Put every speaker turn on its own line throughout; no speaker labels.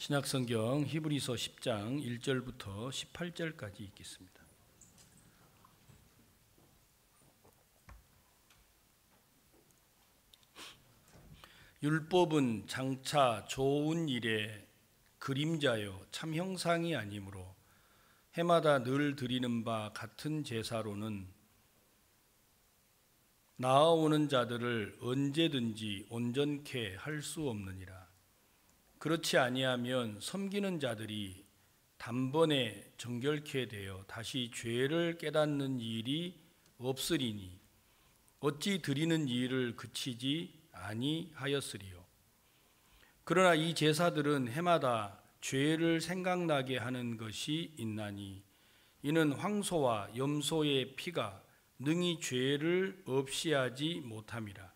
신약 성경 히브리서 10장 1절부터 18절까지 읽겠습니다. 율법은 장차 좋은 일의 그림자요 참 형상이 아니므로 해마다 늘 드리는 바 같은 제사로는 나아오는 자들을 언제든지 온전케 할 수 없느니라 그렇지 아니하면 섬기는 자들이 단번에 정결케 되어 다시 죄를 깨닫는 일이 없으리니 어찌 드리는 일을 그치지 아니하였으리요. 그러나 이 제사들은 해마다 죄를 생각나게 하는 것이 있나니 이는 황소와 염소의 피가 능히 죄를 없이 하지 못함이라.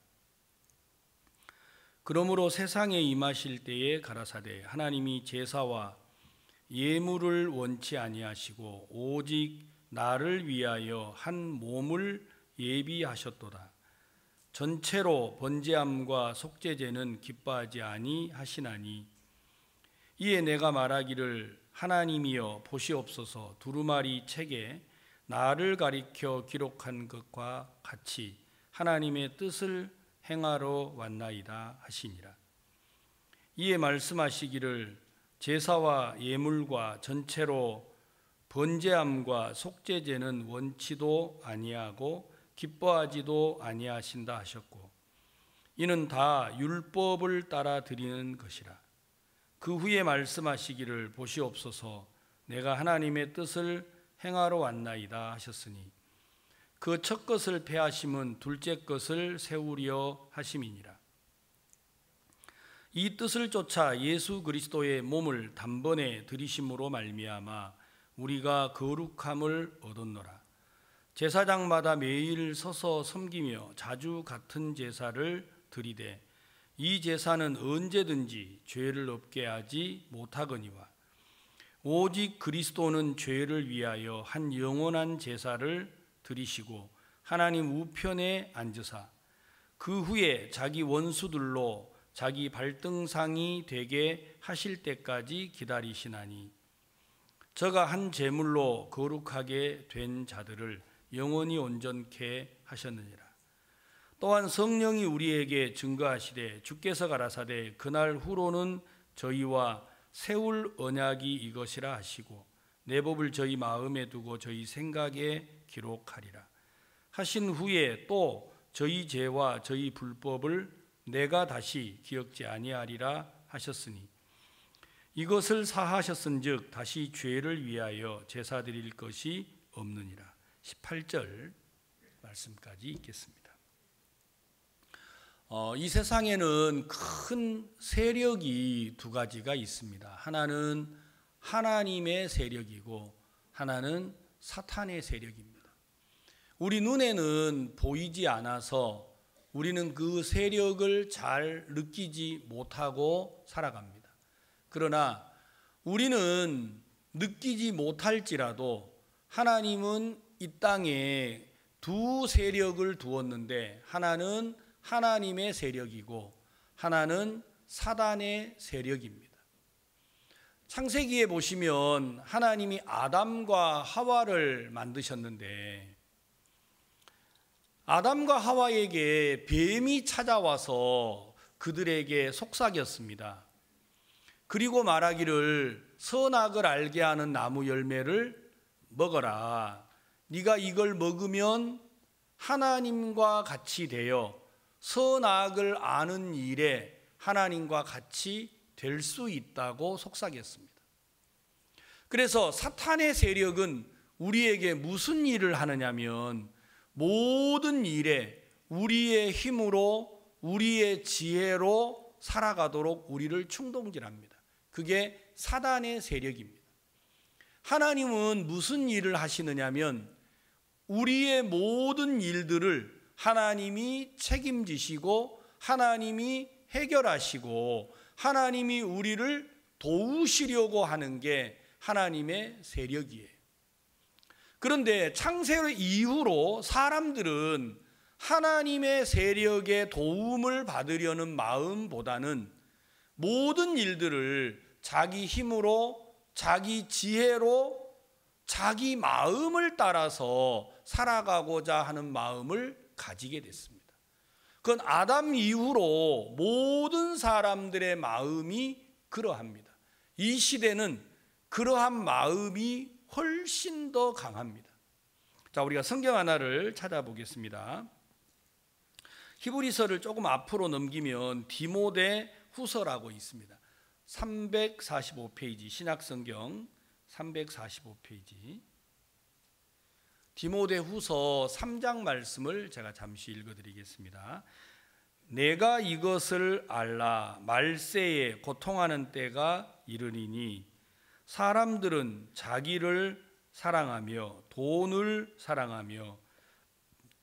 그러므로 세상에 임하실 때에 가라사대 하나님이 제사와 예물을 원치 아니하시고 오직 나를 위하여 한 몸을 예비하셨도다. 전체로 번제함과 속죄제는 기뻐하지 아니하시나니 이에 내가 말하기를 하나님이여 보시옵소서 두루마리 책에 나를 가리켜 기록한 것과 같이 하나님의 뜻을 행하러 왔나이다 하시니라. 이에 말씀하시기를 제사와 예물과 전체로 번제함과 속죄제는 원치도 아니하고 기뻐하지도 아니하신다 하셨고 이는 다 율법을 따라 드리는 것이라. 그 후에 말씀하시기를 보시옵소서 내가 하나님의 뜻을 행하러 왔나이다 하셨으니 그첫 것을 패하심은 둘째 것을 세우려 하심이니라. 이 뜻을 쫓아 예수 그리스도의 몸을 단번에 들이심으로 말미암아 우리가 거룩함을 얻었노라. 제사장마다 매일 서서 섬기며 자주 같은 제사를 드리되 이 제사는 언제든지 죄를 없게 하지 못하거니와 오직 그리스도는 죄를 위하여 한 영원한 제사를 들이시고 하나님 우편에 앉으사 그 후에 자기 원수들로 자기 발등상이 되게 하실 때까지 기다리시나니 저가 한 제물로 거룩하게 된 자들을 영원히 온전케 하셨느니라 또한 성령이 우리에게 증거하시되 주께서 가라사대 그 날 후로는 저희와 세울 언약이 이것이라 하시고 내 법을 저희 마음에 두고 저희 생각에 기록하리라. 하신 후에 또 저희 죄와 저희 불법을 내가 다시 기억지 아니하리라 하셨으니 이것을 사하셨은즉 다시 죄를 위하여 제사 드릴 것이 없느니라. 18절 말씀까지 읽겠습니다. 어, 이 세상에는 큰 세력이 두 가지가 있습니다. 하나는 하나님의 세력이고 하나는 사탄의 세력입니다. 우리 눈에는 보이지 않아서 우리는 그 세력을 잘 느끼지 못하고 살아갑니다. 그러나 우리는 느끼지 못할지라도 하나님은 이 땅에 두 세력을 두었는데 하나는 하나님의 세력이고 하나는 사단의 세력입니다. 창세기에 보시면 하나님이 아담과 하와를 만드셨는데 아담과 하와에게 뱀이 찾아와서 그들에게 속삭였습니다. 그리고 말하기를 선악을 알게 하는 나무 열매를 먹어라. 네가 이걸 먹으면 하나님과 같이 되어 선악을 아는 일에 하나님과 같이 될 수 있다고 속삭였습니다. 그래서 사탄의 세력은 우리에게 무슨 일을 하느냐면 모든 일에 우리의 힘으로 우리의 지혜로 살아가도록 우리를 충동질합니다. 그게 사단의 세력입니다. 하나님은 무슨 일을 하시느냐면 우리의 모든 일들을 하나님이 책임지시고 하나님이 해결하시고 하나님이 우리를 도우시려고 하는 게 하나님의 세력이에요. 그런데 창세기 이후로 사람들은 하나님의 세력의 도움을 받으려는 마음보다는 모든 일들을 자기 힘으로, 자기 지혜로, 자기 마음을 따라서 살아가고자 하는 마음을 가지게 됐습니다. 그건 아담 이후로 모든 사람들의 마음이 그러합니다. 이 시대는 그러한 마음이 훨씬 더 강합니다. 자, 우리가 성경 하나를 찾아보겠습니다. 히브리서를 조금 앞으로 넘기면 디모데 후서라고 있습니다. 345페이지 신약 성경 345페이지 디모데 후서 3장 말씀을 제가 잠시 읽어 드리겠습니다. 내가 이것을 알라 말세에 고통하는 때가 이르니니 사람들은 자기를 사랑하며 돈을 사랑하며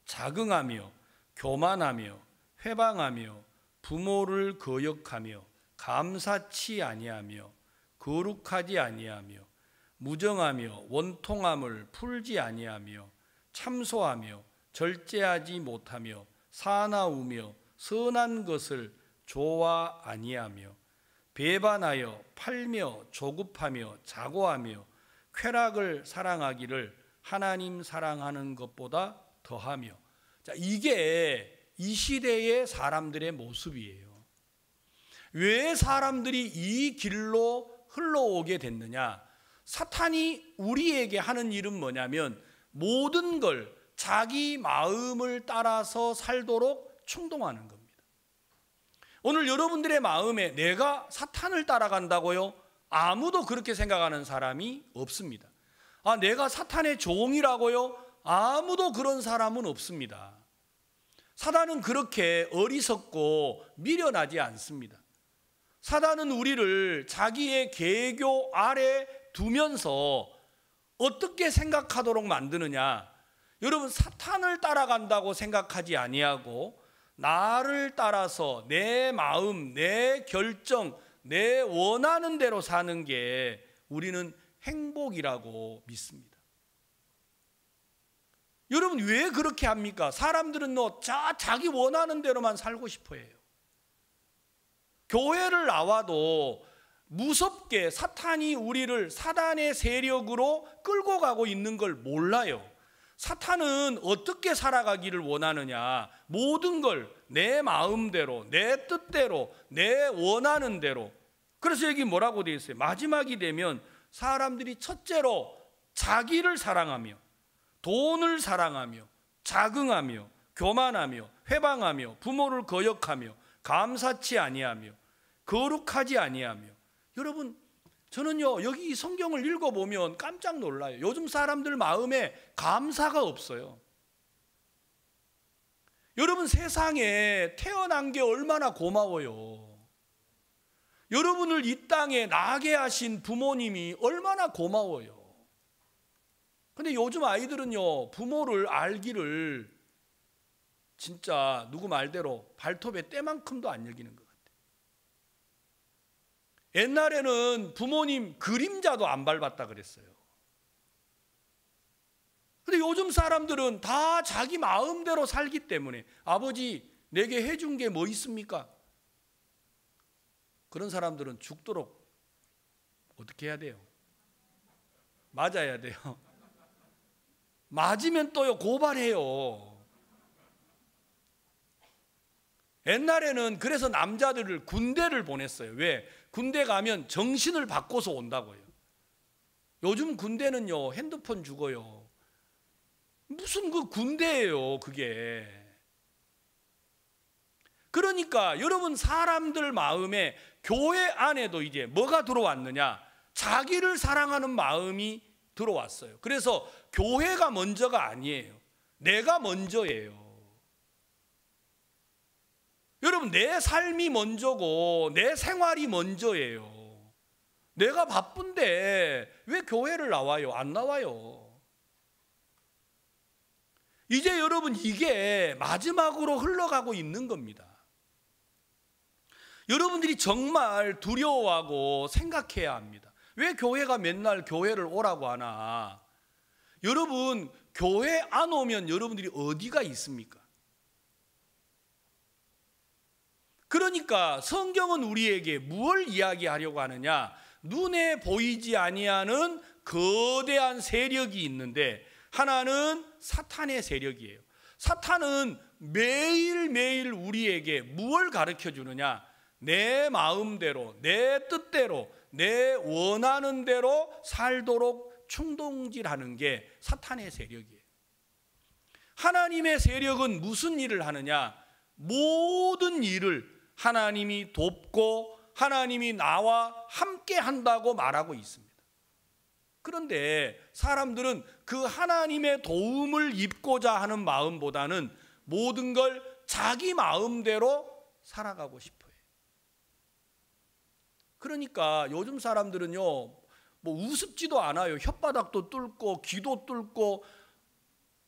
자긍하며 교만하며 회방하며 부모를 거역하며 감사치 아니하며 거룩하지 아니하며 무정하며 원통함을 풀지 아니하며 참소하며 절제하지 못하며 사나우며 선한 것을 좋아 아니하며 배반하여 팔며 조급하며 자고하며 쾌락을 사랑하기를 하나님 사랑하는 것보다 더하며 자 이게 이 시대의 사람들의 모습이에요. 왜 사람들이 이 길로 흘러오게 됐느냐? 사탄이 우리에게 하는 일은 뭐냐면 모든 걸 자기 마음을 따라서 살도록 충동하는 겁니다. 오늘 여러분들의 마음에 내가 사탄을 따라간다고요? 아무도 그렇게 생각하는 사람이 없습니다. 아, 내가 사탄의 종이라고요? 아무도 그런 사람은 없습니다. 사단은 그렇게 어리석고 미련하지 않습니다. 사단은 우리를 자기의 계교 아래 두면서 어떻게 생각하도록 만드느냐? 여러분 사탄을 따라간다고 생각하지 아니하고 나를 따라서 내 마음, 내 결정, 내 원하는 대로 사는 게 우리는 행복이라고 믿습니다. 여러분 왜 그렇게 합니까? 사람들은 너 자, 자기 원하는 대로만 살고 싶어 해요. 교회를 나와도 무섭게 사탄이 우리를 사단의 세력으로 끌고 가고 있는 걸 몰라요. 사탄은 어떻게 살아가기를 원하느냐? 모든 걸 내 마음대로, 내 뜻대로, 내 원하는 대로. 그래서 여기 뭐라고 되어 있어요? 마지막이 되면 사람들이 첫째로 자기를 사랑하며, 돈을 사랑하며, 자긍하며, 교만하며, 회방하며, 부모를 거역하며, 감사치 아니하며, 거룩하지 아니하며. 여러분, 저는요, 여기 이 성경을 읽어보면 깜짝 놀라요. 요즘 사람들 마음에 감사가 없어요. 여러분 세상에 태어난 게 얼마나 고마워요. 여러분을 이 땅에 나게 하신 부모님이 얼마나 고마워요. 근데 요즘 아이들은요, 부모를 알기를 진짜 누구 말대로 발톱에 때만큼도 안 여기는 거예요. 옛날에는 부모님 그림자도 안 밟았다 그랬어요. 근데 요즘 사람들은 다 자기 마음대로 살기 때문에 아버지 내게 해준 게 뭐 있습니까? 그런 사람들은 죽도록 어떻게 해야 돼요? 맞아야 돼요. 맞으면 또요 고발해요. 옛날에는 그래서 남자들을 군대를 보냈어요. 왜? 군대 가면 정신을 바꿔서 온다고요. 요즘 군대는요, 핸드폰 주고요. 무슨 그 군대예요, 그게. 그러니까 여러분 사람들 마음에 교회 안에도 이제 뭐가 들어왔느냐? 자기를 사랑하는 마음이 들어왔어요. 그래서 교회가 먼저가 아니에요. 내가 먼저예요. 여러분, 내 삶이 먼저고, 내 생활이 먼저예요. 내가 바쁜데 왜 교회를 나와요? 안 나와요. 이제 여러분, 이게 마지막으로 흘러가고 있는 겁니다. 여러분들이 정말 두려워하고 생각해야 합니다. 왜 교회가 맨날 교회를 오라고 하나? 여러분, 교회 안 오면 여러분들이 어디가 있습니까? 그러니까 성경은 우리에게 무엇 이야기하려고 하느냐? 눈에 보이지 아니하는 거대한 세력이 있는데 하나는 사탄의 세력이에요. 사탄은 매일매일 우리에게 무엇 가르쳐 주느냐? 내 마음대로, 내 뜻대로, 내 원하는 대로 살도록 충동질하는 게 사탄의 세력이에요. 하나님의 세력은 무슨 일을 하느냐? 모든 일을 하나님이 돕고 하나님이 나와 함께 한다고 말하고 있습니다. 그런데 사람들은 그 하나님의 도움을 입고자 하는 마음보다는 모든 걸 자기 마음대로 살아가고 싶어요. 그러니까 요즘 사람들은요, 뭐 우습지도 않아요. 혓바닥도 뚫고, 귀도 뚫고,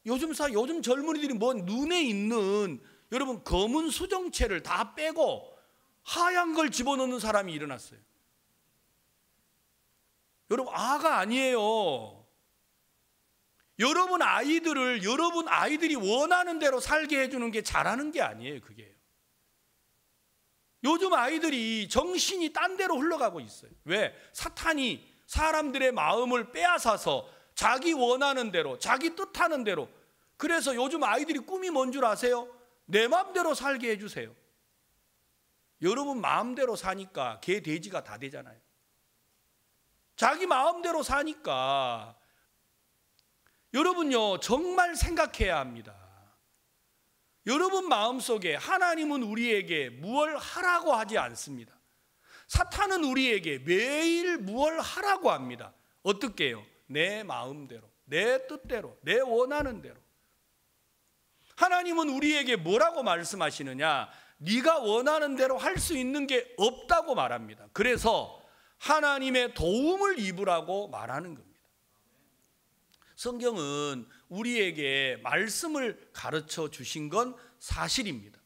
요즘 사, 요즘 젊은이들이 뭐 눈에 있는 여러분 검은 수정체를 다 빼고 하얀 걸 집어넣는 사람이 일어났어요. 여러분 아가 아니에요. 여러분 아이들을 여러분 아이들이 원하는 대로 살게 해주는 게 잘하는 게 아니에요. 그게 요즘 아이들이 정신이 딴 데로 흘러가고 있어요. 왜? 사탄이 사람들의 마음을 빼앗아서 자기 원하는 대로, 자기 뜻하는 대로. 그래서 요즘 아이들이 꿈이 뭔 줄 아세요? 내 마음대로 살게 해주세요. 여러분 마음대로 사니까 개 돼지가 다 되잖아요. 자기 마음대로 사니까 여러분요 정말 생각해야 합니다. 여러분 마음속에 하나님은 우리에게 무얼 하라고 하지 않습니다. 사탄은 우리에게 매일 무얼 하라고 합니다. 어떻게요? 내 마음대로, 내 뜻대로, 내 원하는 대로. 하나님은 우리에게 뭐라고 말씀하시느냐? 네가 원하는 대로 할 수 있는 게 없다고 말합니다. 그래서 하나님의 도움을 입으라고 말하는 겁니다. 성경은 우리에게 말씀을 가르쳐 주신 건 사실입니다.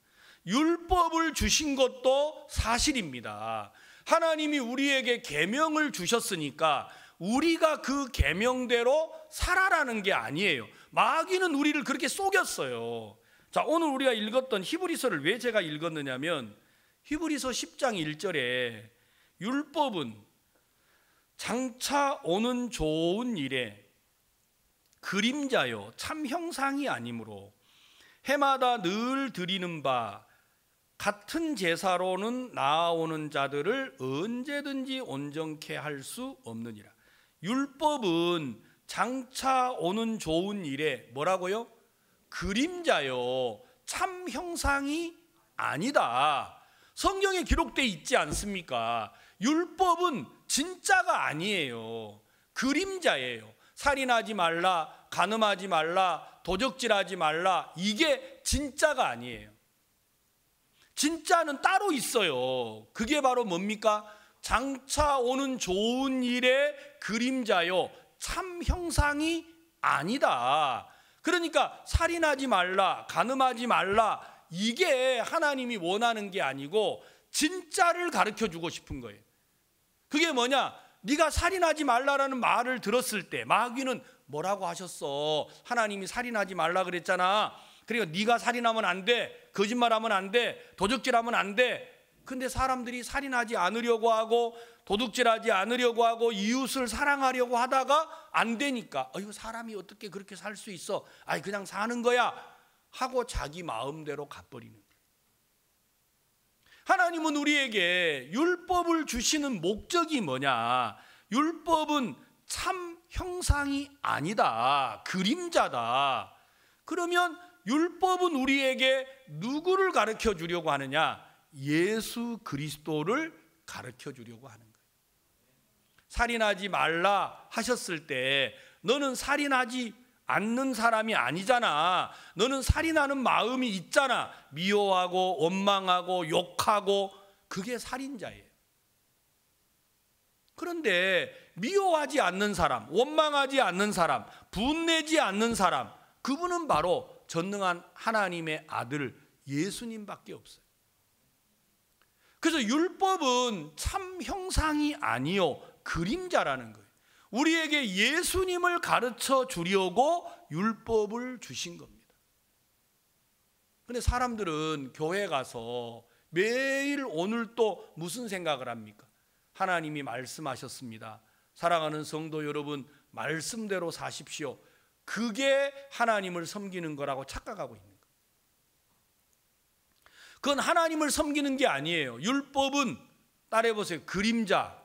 율법을 주신 것도 사실입니다. 하나님이 우리에게 계명을 주셨으니까 우리가 그 계명대로 살아라는 게 아니에요. 마귀는 우리를 그렇게 속였어요. 자, 오늘 우리가 읽었던 히브리서를 왜 제가 읽었느냐면 히브리서 10장 1절에 율법은 장차 오는 좋은 일에 그림자요 참 형상이 아니므로 해마다 늘 드리는 바 같은 제사로는 나아오는 자들을 언제든지 온전케 할 수 없느니라. 율법은 장차 오는 좋은 일에 뭐라고요? 그림자요. 참 형상이 아니다. 성경에 기록돼 있지 않습니까? 율법은 진짜가 아니에요. 그림자예요. 살인하지 말라, 간음하지 말라, 도적질하지 말라. 이게 진짜가 아니에요. 진짜는 따로 있어요. 그게 바로 뭡니까? 장차 오는 좋은 일의 그림자요. 참 형상이 아니다. 그러니까 살인하지 말라, 간음하지 말라. 이게 하나님이 원하는 게 아니고 진짜를 가르쳐 주고 싶은 거예요. 그게 뭐냐? 네가 살인하지 말라라는 말을 들었을 때 마귀는 뭐라고 하셨어? 하나님이 살인하지 말라 그랬잖아. 그리고 그러니까 네가 살인하면 안 돼. 거짓말하면 안 돼. 도적질하면 안 돼. 근데 사람들이 살인하지 않으려고 하고 도둑질하지 않으려고 하고 이웃을 사랑하려고 하다가 안 되니까 아유 사람이 어떻게 그렇게 살 수 있어? 아이 그냥 사는 거야 하고 자기 마음대로 갚버리는 하나님은 우리에게 율법을 주시는 목적이 뭐냐? 율법은 참 형상이 아니다. 그림자다. 그러면 율법은 우리에게 누구를 가르쳐 주려고 하느냐? 예수 그리스도를 가르쳐 주려고 하는 거예요. 살인하지 말라 하셨을 때 너는 살인하지 않는 사람이 아니잖아. 너는 살인하는 마음이 있잖아. 미워하고 원망하고 욕하고 그게 살인자예요. 그런데 미워하지 않는 사람, 원망하지 않는 사람, 분내지 않는 사람, 그분은 바로 전능한 하나님의 아들 예수님밖에 없어요. 그래서 율법은 참 형상이 아니요 그림자라는 거예요. 우리에게 예수님을 가르쳐 주려고 율법을 주신 겁니다. 근데 사람들은 교회 가서 매일 오늘 또 무슨 생각을 합니까? 하나님이 말씀하셨습니다. 사랑하는 성도 여러분, 말씀대로 사십시오. 그게 하나님을 섬기는 거라고 착각하고 있는 그건 하나님을 섬기는 게 아니에요. 율법은 따라해 보세요. 그림자.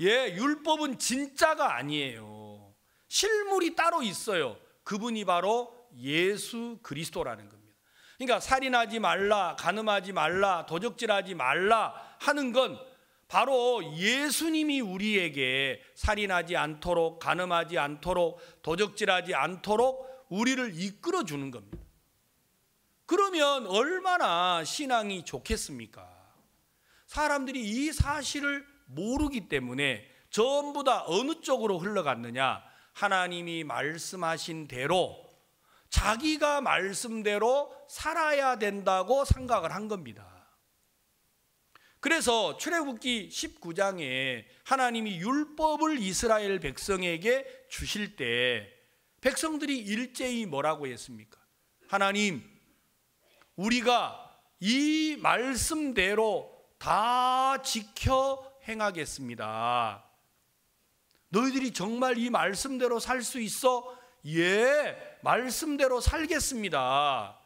예, 율법은 진짜가 아니에요. 실물이 따로 있어요. 그분이 바로 예수 그리스도라는 겁니다. 그러니까 살인하지 말라, 가늠하지 말라, 도적질하지 말라 하는 건 바로 예수님이 우리에게 살인하지 않도록, 가늠하지 않도록, 도적질하지 않도록 우리를 이끌어 주는 겁니다. 그러면 얼마나 신앙이 좋겠습니까? 사람들이 이 사실을 모르기 때문에 전부 다 어느 쪽으로 흘러갔느냐? 하나님이 말씀하신 대로 자기가 말씀대로 살아야 된다고 생각을 한 겁니다. 그래서 출애굽기 19장에 하나님이 율법을 이스라엘 백성에게 주실 때 백성들이 일제히 뭐라고 했습니까? 하나님 우리가 이 말씀대로 다 지켜 행하겠습니다. 너희들이 정말 이 말씀대로 살 수 있어? 예, 말씀대로 살겠습니다.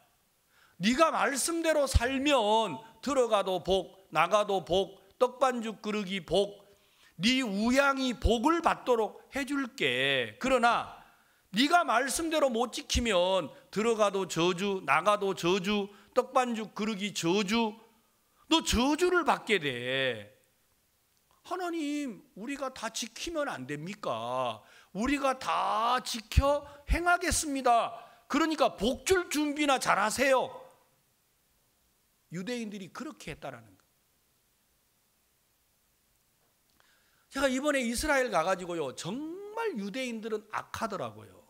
네가 말씀대로 살면 들어가도 복, 나가도 복, 떡반죽 그릇이 복, 네 우양이 복을 받도록 해줄게. 그러나 네가 말씀대로 못 지키면 들어가도 저주, 나가도 저주, 떡반죽 그릇이 저주, 너 저주를 받게 돼. 하나님, 우리가 다 지키면 안 됩니까? 우리가 다 지켜 행하겠습니다. 그러니까 복줄 준비나 잘하세요. 유대인들이 그렇게 했다라는 거예요. 제가 이번에 이스라엘 가가지고요, 정말 유대인들은 악하더라고요.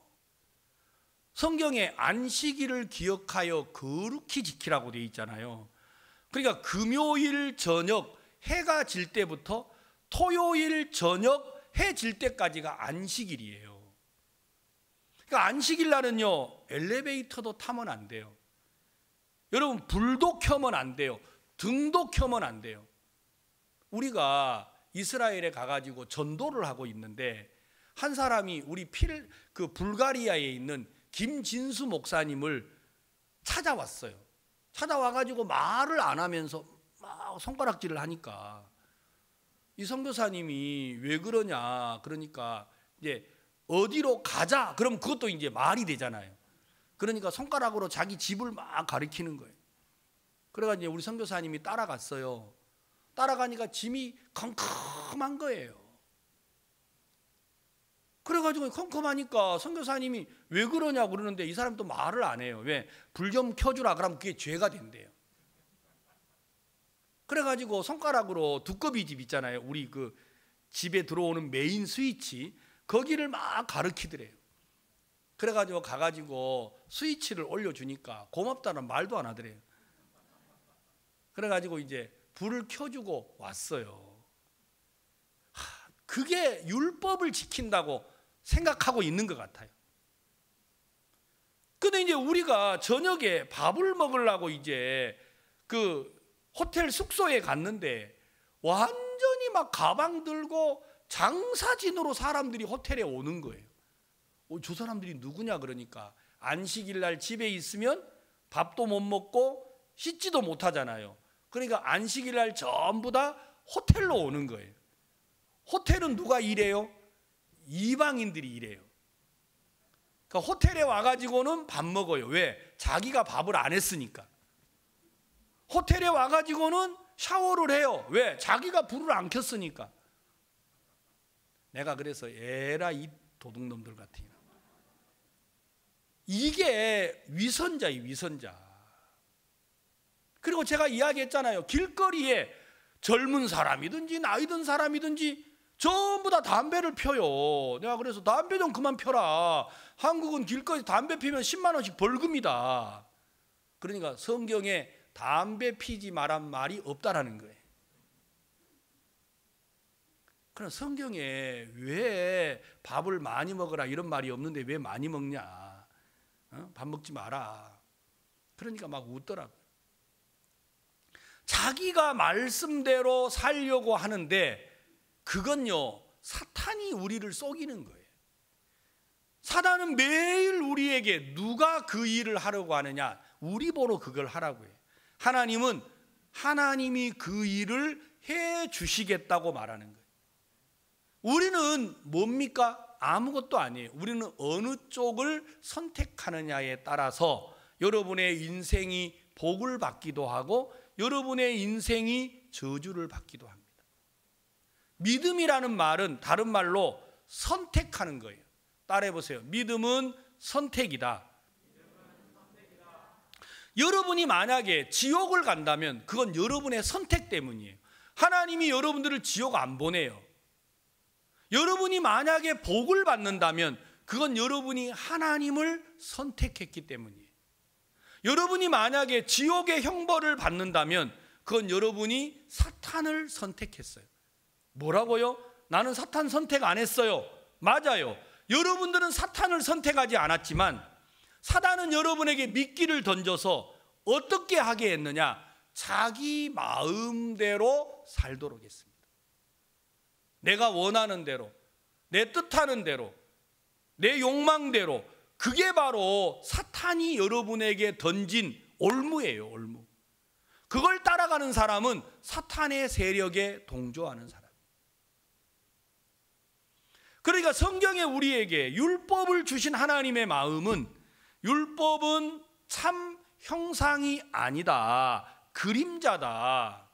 성경에 안식일을 기억하여 거룩히 지키라고 되어 있잖아요. 그러니까 금요일 저녁 해가 질 때부터 토요일 저녁 해 질 때까지가 안식일이에요. 그러니까 안식일 날은요 엘리베이터도 타면 안 돼요. 여러분 불도 켜면 안 돼요. 등도 켜면 안 돼요. 우리가 이스라엘에 가가지고 전도를 하고 있는데 한 사람이 우리 필 그 불가리아에 있는 김진수 목사님을 찾아왔어요. 찾아와가지고 말을 안 하면서 막 손가락질을 하니까 이 선교사님이 왜 그러냐 그러니까 이제 어디로 가자 그럼 그것도 이제 말이 되잖아요. 그러니까 손가락으로 자기 집을 막 가리키는 거예요. 그래가 이제 우리 선교사님이 따라갔어요. 따라가니까 짐이 컴컴한 거예요. 그래가지고 컴컴하니까 선교사님이 왜 그러냐 고 그러는데 이 사람 또 말을 안 해요. 왜? 불 좀 켜주라 그러면 그게 죄가 된대요. 그래가지고 손가락으로 두꺼비 집 있잖아요. 우리 그 집에 들어오는 메인 스위치 거기를 막 가르키더래요. 그래가지고 가가지고 스위치를 올려주니까 고맙다는 말도 안 하더래요. 그래가지고 이제 불을 켜주고 왔어요. 그게 율법을 지킨다고 생각하고 있는 것 같아요. 근데 이제 우리가 저녁에 밥을 먹으려고 이제 그 호텔 숙소에 갔는데 완전히 막 가방 들고 장사진으로 사람들이 호텔에 오는 거예요. 어, 저 사람들이 누구냐 그러니까 안식일 날 집에 있으면 밥도 못 먹고 씻지도 못하잖아요. 그러니까 안식일 날 전부 다 호텔로 오는 거예요. 호텔은 누가 일해요? 이방인들이 이래요. 그러니까 호텔에 와가지고는 밥 먹어요. 왜? 자기가 밥을 안 했으니까. 호텔에 와가지고는 샤워를 해요. 왜? 자기가 불을 안 켰으니까. 내가 그래서 에라 이 도둑놈들 같은 이 이게 위선자이 위선자. 그리고 제가 이야기했잖아요. 길거리에 젊은 사람이든지 나이 든 사람이든지 전부 다 담배를 펴요. 내가 그래서 담배 좀 그만 펴라. 한국은 길거리 담배 피면 10만 원씩 벌금이다. 그러니까 성경에 담배 피지 말란 말이 없다라는 거예요. 그럼 성경에 왜 밥을 많이 먹어라 이런 말이 없는데 왜 많이 먹냐? 어? 밥 먹지 마라. 그러니까 막웃더라고 자기가 말씀대로 살려고 하는데 그건요, 사탄이 우리를 속이는 거예요. 사단은 매일 우리에게 누가 그 일을 하려고 하느냐, 우리 보러 그걸 하라고 해요. 하나님은 하나님이 그 일을 해 주시겠다고 말하는 거예요. 우리는 뭡니까? 아무것도 아니에요. 우리는 어느 쪽을 선택하느냐에 따라서 여러분의 인생이 복을 받기도 하고 여러분의 인생이 저주를 받기도 합니다. 믿음이라는 말은 다른 말로 선택하는 거예요. 따라해 보세요. 믿음은 선택이다. 여러분이 만약에 지옥을 간다면 그건 여러분의 선택 때문이에요. 하나님이 여러분들을 지옥 안 보내요. 여러분이 만약에 복을 받는다면 그건 여러분이 하나님을 선택했기 때문이에요. 여러분이 만약에 지옥의 형벌을 받는다면 그건 여러분이 사탄을 선택했어요. 뭐라고요? 나는 사탄 선택 안 했어요. 맞아요. 여러분들은 사탄을 선택하지 않았지만 사단은 여러분에게 미끼를 던져서 어떻게 하게 했느냐? 자기 마음대로 살도록 했습니다. 내가 원하는 대로, 내 뜻하는 대로, 내 욕망대로 그게 바로 사탄이 여러분에게 던진 올무예요, 올무. 그걸 따라가는 사람은 사탄의 세력에 동조하는 사람. 그러니까 성경에 우리에게 율법을 주신 하나님의 마음은 율법은 참 형상이 아니다. 그림자다.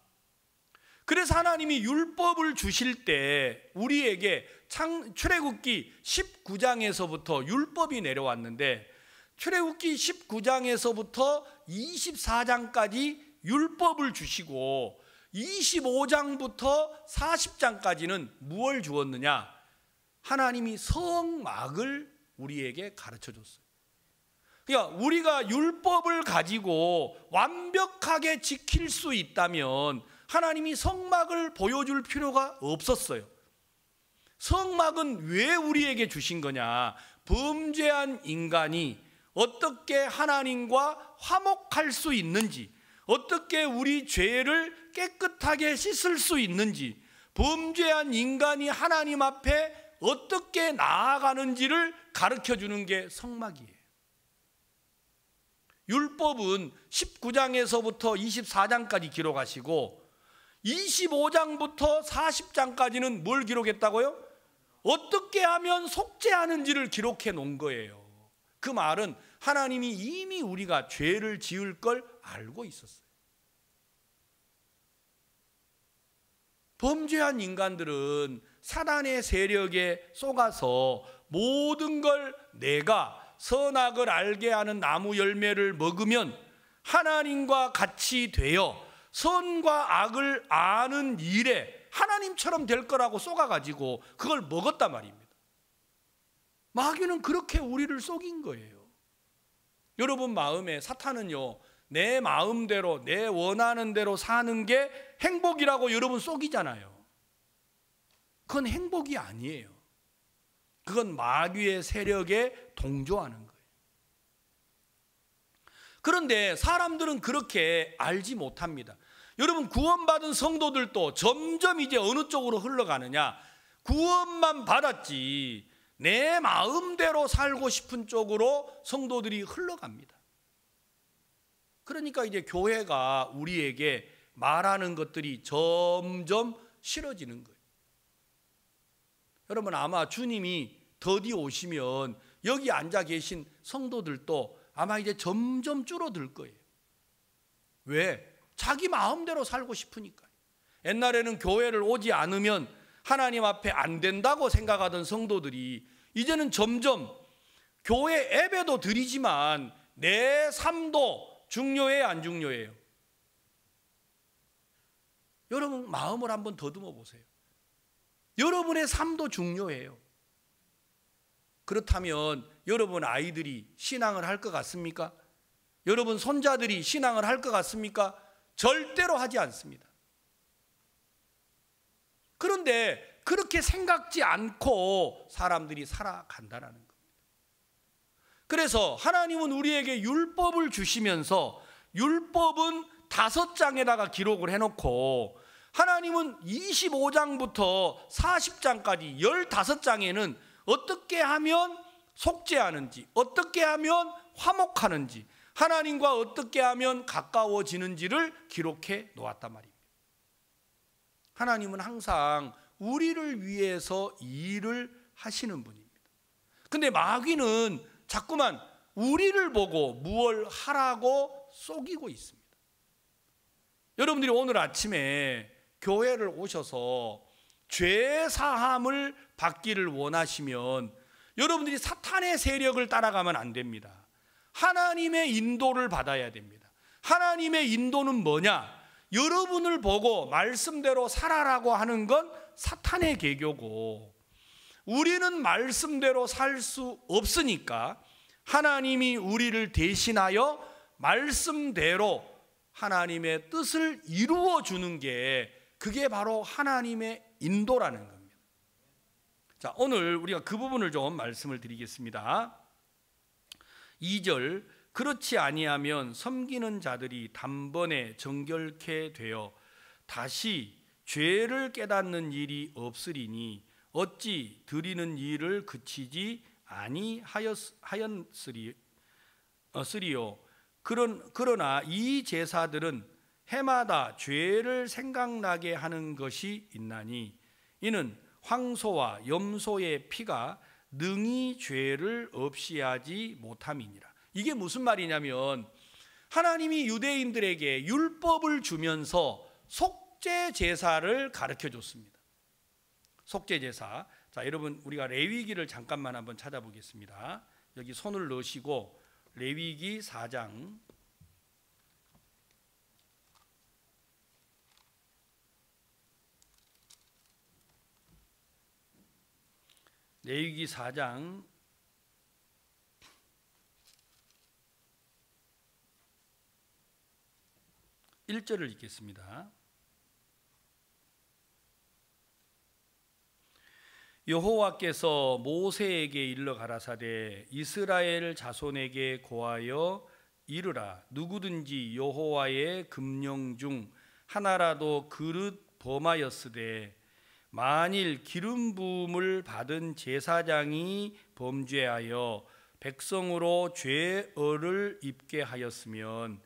그래서 하나님이 율법을 주실 때 우리에게 출애굽기 19장에서부터 율법이 내려왔는데 출애굽기 19장에서부터 24장까지 율법을 주시고 25장부터 40장까지는 무엇을 주었느냐? 하나님이 성막을 우리에게 가르쳐 줬어요. 그러니까 우리가 율법을 가지고 완벽하게 지킬 수 있다면 하나님이 성막을 보여줄 필요가 없었어요. 성막은 왜 우리에게 주신 거냐? 범죄한 인간이 어떻게 하나님과 화목할 수 있는지, 어떻게 우리 죄를 깨끗하게 씻을 수 있는지, 범죄한 인간이 하나님 앞에 어떻게 나아가는지를 가르쳐 주는 게 성막이에요. 율법은 19장에서부터 24장까지 기록하시고 25장부터 40장까지는 뭘 기록했다고요? 어떻게 하면 속죄하는지를 기록해 놓은 거예요. 그 말은 하나님이 이미 우리가 죄를 지을 걸 알고 있었어요. 범죄한 인간들은 사단의 세력에 속아서 모든 걸 내가 선악을 알게 하는 나무 열매를 먹으면 하나님과 같이 되어 선과 악을 아는 일에 하나님처럼 될 거라고 속아가지고 그걸 먹었단 말입니다. 마귀는 그렇게 우리를 속인 거예요. 여러분 마음에 사탄은요, 내 마음대로, 내 원하는 대로 사는 게 행복이라고 여러분 속이잖아요. 그건 행복이 아니에요. 그건 마귀의 세력에 동조하는 거예요. 그런데 사람들은 그렇게 알지 못합니다. 여러분 구원받은 성도들도 점점 이제 어느 쪽으로 흘러가느냐? 구원만 받았지 내 마음대로 살고 싶은 쪽으로 성도들이 흘러갑니다. 그러니까 이제 교회가 우리에게 말하는 것들이 점점 싫어지는 거예요. 여러분 아마 주님이 더디 오시면 여기 앉아 계신 성도들도 아마 이제 점점 줄어들 거예요. 왜? 자기 마음대로 살고 싶으니까. 옛날에는 교회를 오지 않으면 하나님 앞에 안 된다고 생각하던 성도들이 이제는 점점 교회 예배도 드리지만 내 삶도 중요해 안 중요해요. 여러분 마음을 한번 더듬어 보세요. 여러분의 삶도 중요해요. 그렇다면 여러분 아이들이 신앙을 할 것 같습니까? 여러분 손자들이 신앙을 할 것 같습니까? 절대로 하지 않습니다. 그런데 그렇게 생각지 않고 사람들이 살아간다라는 겁니다. 그래서 하나님은 우리에게 율법을 주시면서 율법은 다섯 장에다가 기록을 해놓고 하나님은 25장부터 40장까지 15장에는 어떻게 하면 속죄하는지, 어떻게 하면 화목하는지, 하나님과 어떻게 하면 가까워지는지를 기록해 놓았단 말입니다. 하나님은 항상 우리를 위해서 일을 하시는 분입니다. 근데 마귀는 자꾸만 우리를 보고 무얼 하라고 속이고 있습니다. 여러분들이 오늘 아침에 교회를 오셔서 죄 사함을 받기를 원하시면 여러분들이 사탄의 세력을 따라가면 안 됩니다. 하나님의 인도를 받아야 됩니다. 하나님의 인도는 뭐냐? 여러분을 보고 말씀대로 살아라고 하는 건 사탄의 개교고 우리는 말씀대로 살 수 없으니까 하나님이 우리를 대신하여 말씀대로 하나님의 뜻을 이루어 주는 게 그게 바로 하나님의 인도라는 겁니다. 자, 오늘 우리가 그 부분을 좀 말씀을 드리겠습니다. 2절 그렇지 아니하면 섬기는 자들이 단번에 정결케 되어 다시 죄를 깨닫는 일이 없으리니 어찌 드리는 일을 그치지 아니하였으리요 어, 그런 그러나 이 제사들은 해마다 죄를 생각나게 하는 것이 있나니 이는 황소와 염소의 피가 능히 죄를 없이 하지 못함이니라. 이게 무슨 말이냐면 하나님이 유대인들에게 율법을 주면서 속죄 제사를 가르쳐 줬습니다. 속죄 제사. 자, 여러분 우리가 레위기를 잠깐만 한번 찾아보겠습니다. 여기 손을 넣으시고 레위기 4장 레위기 4장 1절을 읽겠습니다. 여호와께서 모세에게 일러 가라사대 이스라엘 자손에게 고하여 이르라 누구든지 여호와의 금령 중 하나라도 그릇 범하였으되 만일 기름 부음을 받은 제사장이 범죄하여 백성으로 죄어를 입게 하였으면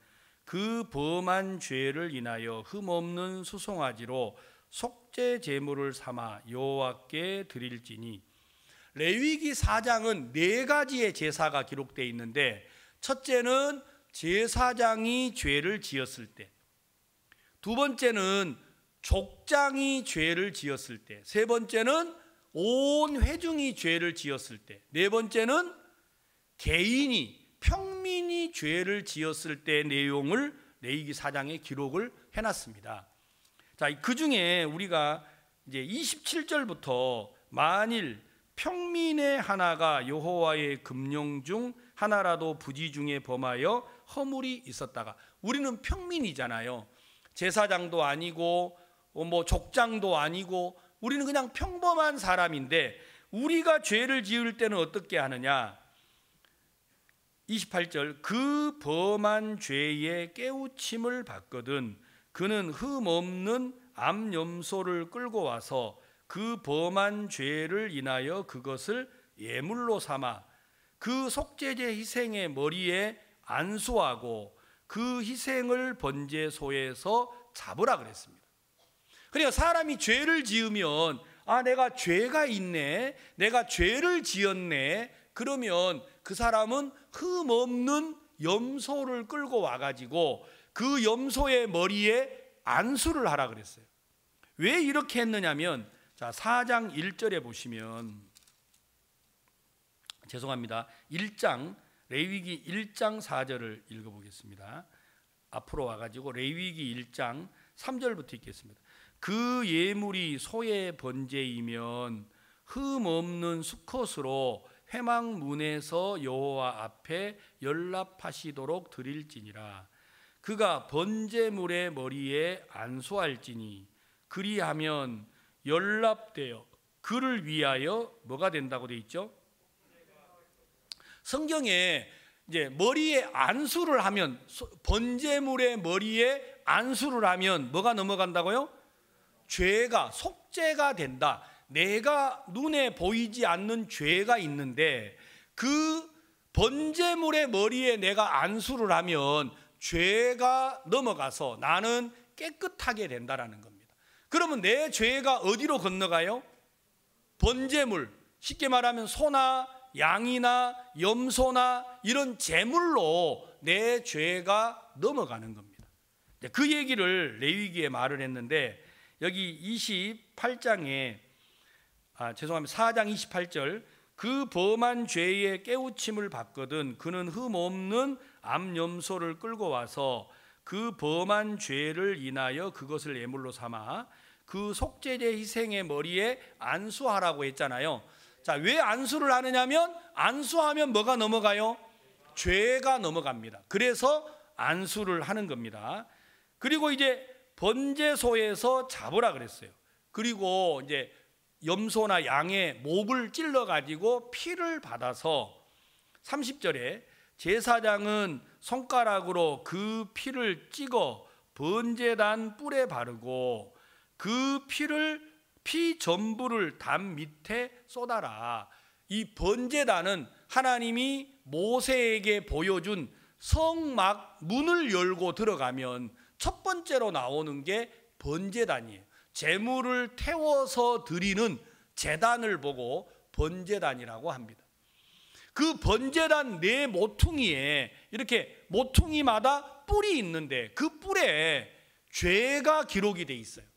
그 범한 죄를 인하여 흠없는 수송아지로 속죄 제물을 삼아 여호와께 드릴지니 레위기 4장은 네 가지의 제사가 기록되어 있는데 첫째는 제사장이 죄를 지었을 때 두 번째는 족장이 죄를 지었을 때, 세 번째는 온 회중이 죄를 지었을 때, 네 번째는 개인이 평민이 죄를 지었을 때 내용을 레이기 사장에 기록을 해놨습니다. 자, 그 중에 우리가 이제 27절부터 만일 평민의 하나가 여호와의 금령 중 하나라도 부지 중에 범하여 허물이 있었다가 우리는 평민이잖아요. 제사장도 아니고 어, 뭐 족장도 아니고 우리는 그냥 평범한 사람인데 우리가 죄를 지을 때는 어떻게 하느냐? 28절 그 범한 죄에 깨우침을 받거든 그는 흠없는 암염소를 끌고 와서 그 범한 죄를 인하여 그것을 예물로 삼아 그 속죄제 희생의 머리에 안수하고 그 희생을 번제소에서 잡으라 그랬습니다. 그러니까 사람이 죄를 지으면 아 내가 죄가 있네. 내가 죄를 지었네. 그러면 그 사람은 흠없는 염소를 끌고 와 가지고 그 염소의 머리에 안수를 하라 그랬어요. 왜 이렇게 했느냐면 자, 4장 1절에 보시면 죄송합니다. 1장 레위기 1장 4절을 읽어 보겠습니다. 앞으로 와 가지고 레위기 1장 3절부터 읽겠습니다. 그 예물이 소의 번제이면 흠 없는 수컷으로 회망문에서 여호와 앞에 연락하시도록 드릴지니라 그가 번제물의 머리에 안수할지니 그리하면 연락되어 그를 위하여 뭐가 된다고 돼 있죠? 성경에 이제 머리에 안수를 하면 번제물의 머리에 안수를 하면 뭐가 넘어간다고요? 죄가 속죄가 된다. 내가 눈에 보이지 않는 죄가 있는데 그 번제물의 머리에 내가 안수를 하면 죄가 넘어가서 나는 깨끗하게 된다라는 겁니다. 그러면 내 죄가 어디로 건너가요? 번제물, 쉽게 말하면 소나 양이나 염소나 이런 제물로 내 죄가 넘어가는 겁니다. 그 얘기를 레위기에 말을 했는데 여기 28장에 아 죄송합니다. 4장 28절 그 범한 죄의 깨우침을 받거든 그는 흠없는 암염소를 끌고 와서 그 범한 죄를 인하여 그것을 예물로 삼아 그 속죄제 희생의 머리에 안수하라고 했잖아요. 자, 왜 안수를 하느냐면 안수하면 뭐가 넘어가요? 죄가 넘어갑니다. 그래서 안수를 하는 겁니다. 그리고 이제 번제소에서 잡으라 그랬어요. 그리고 이제 염소나 양의 목을 찔러 가지고 피를 받아서 30절에 제사장은 손가락으로 그 피를 찍어 번제단 뿔에 바르고 그 피를 피 전부를 담 밑에 쏟아라. 이 번제단은 하나님이 모세에게 보여준 성막 문을 열고 들어가면 첫 번째로 나오는 게 번제단이에요. 재물을 태워서 드리는 재단을 보고 번제단이라고 합니다. 그 번제단 네 모퉁이에 이렇게 모퉁이마다 뿔이 있는데 그 뿔에 죄가 기록이 돼 있어요.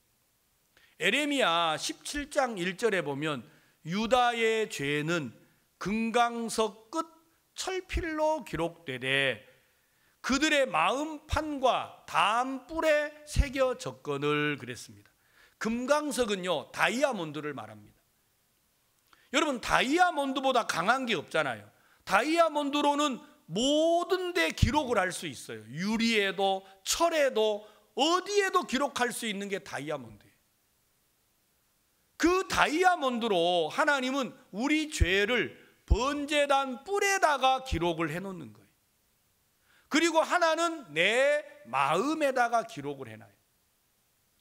에레미야 17장 1절에 보면 유다의 죄는 금강석 끝 철필로 기록되되 그들의 마음판과 담뿔에새겨적건을 그랬습니다. 금강석은요 다이아몬드를 말합니다. 여러분 다이아몬드보다 강한 게 없잖아요. 다이아몬드로는 모든 데 기록을 할 수 있어요. 유리에도 철에도 어디에도 기록할 수 있는 게 다이아몬드예요. 그 다이아몬드로 하나님은 우리 죄를 번제단 뿔에다가 기록을 해 놓는 거예요. 그리고 하나는 내 마음에다가 기록을 해놔요.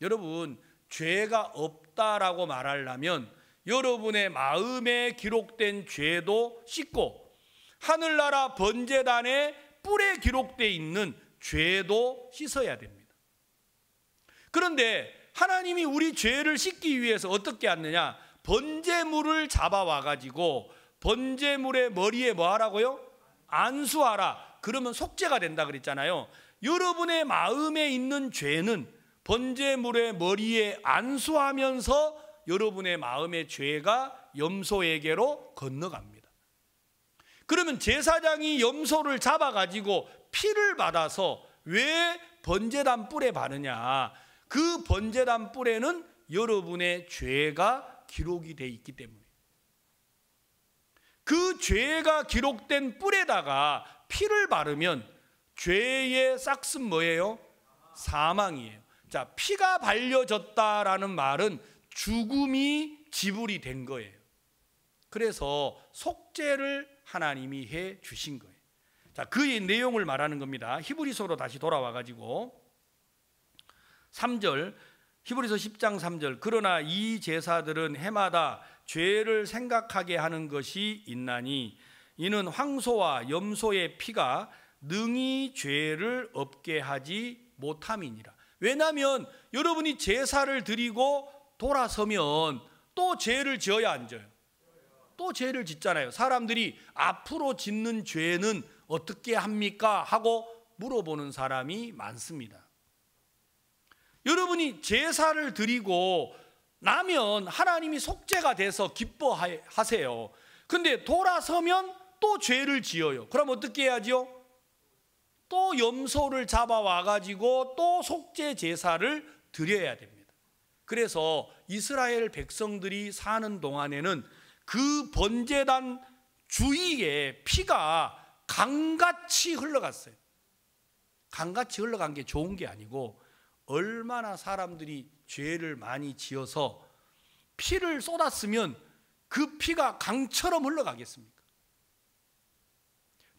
여러분, 죄가 없다라고 말하려면 여러분의 마음에 기록된 죄도 씻고 하늘나라 번제단의 뿔에 기록돼 있는 죄도 씻어야 됩니다. 그런데 하나님이 우리 죄를 씻기 위해서 어떻게 하느냐? 번제물을 잡아와 가지고 번제물의 머리에 뭐 하라고요? 안수하라. 그러면 속죄가 된다 그랬잖아요. 여러분의 마음에 있는 죄는 번제물의 머리에 안수하면서 여러분의 마음의 죄가 염소에게로 건너갑니다. 그러면 제사장이 염소를 잡아 가지고 피를 받아서 왜 번제단 뿔에 바르냐? 그 번제단 뿔에는 여러분의 죄가 기록이 돼 있기 때문에 그 죄가 기록된 뿔에다가 피를 바르면 죄의 싹은 뭐예요? 사망이에요. 자, 피가 발려졌다라는 말은 죽음이 지불이 된 거예요. 그래서 속죄를 하나님이 해 주신 거예요. 자, 그 내용을 말하는 겁니다. 히브리서로 다시 돌아와 가지고 3절 히브리서 10장 3절 그러나 이 제사들은 해마다 죄를 생각하게 하는 것이 있나니 이는 황소와 염소의 피가 능히 죄를 없게 하지 못함이니라. 왜냐하면 여러분이 제사를 드리고 돌아서면 또 죄를 지어야 안 져요. 또 죄를 짓잖아요. 사람들이 앞으로 짓는 죄는 어떻게 합니까? 하고 물어보는 사람이 많습니다. 여러분이 제사를 드리고 나면 하나님이 속죄가 돼서 기뻐하세요. 근데 돌아서면 또 죄를 지어요. 그럼 어떻게 해야지또 염소를 잡아와 가지고 또 속죄 제사를 드려야 됩니다. 그래서 이스라엘 백성들이 사는 동안에는 그 번제단 주위에 피가 강같이 흘러갔어요. 강같이 흘러간 게 좋은 게 아니고 얼마나 사람들이 죄를 많이 지어서 피를 쏟았으면 그 피가 강처럼 흘러가겠습니까?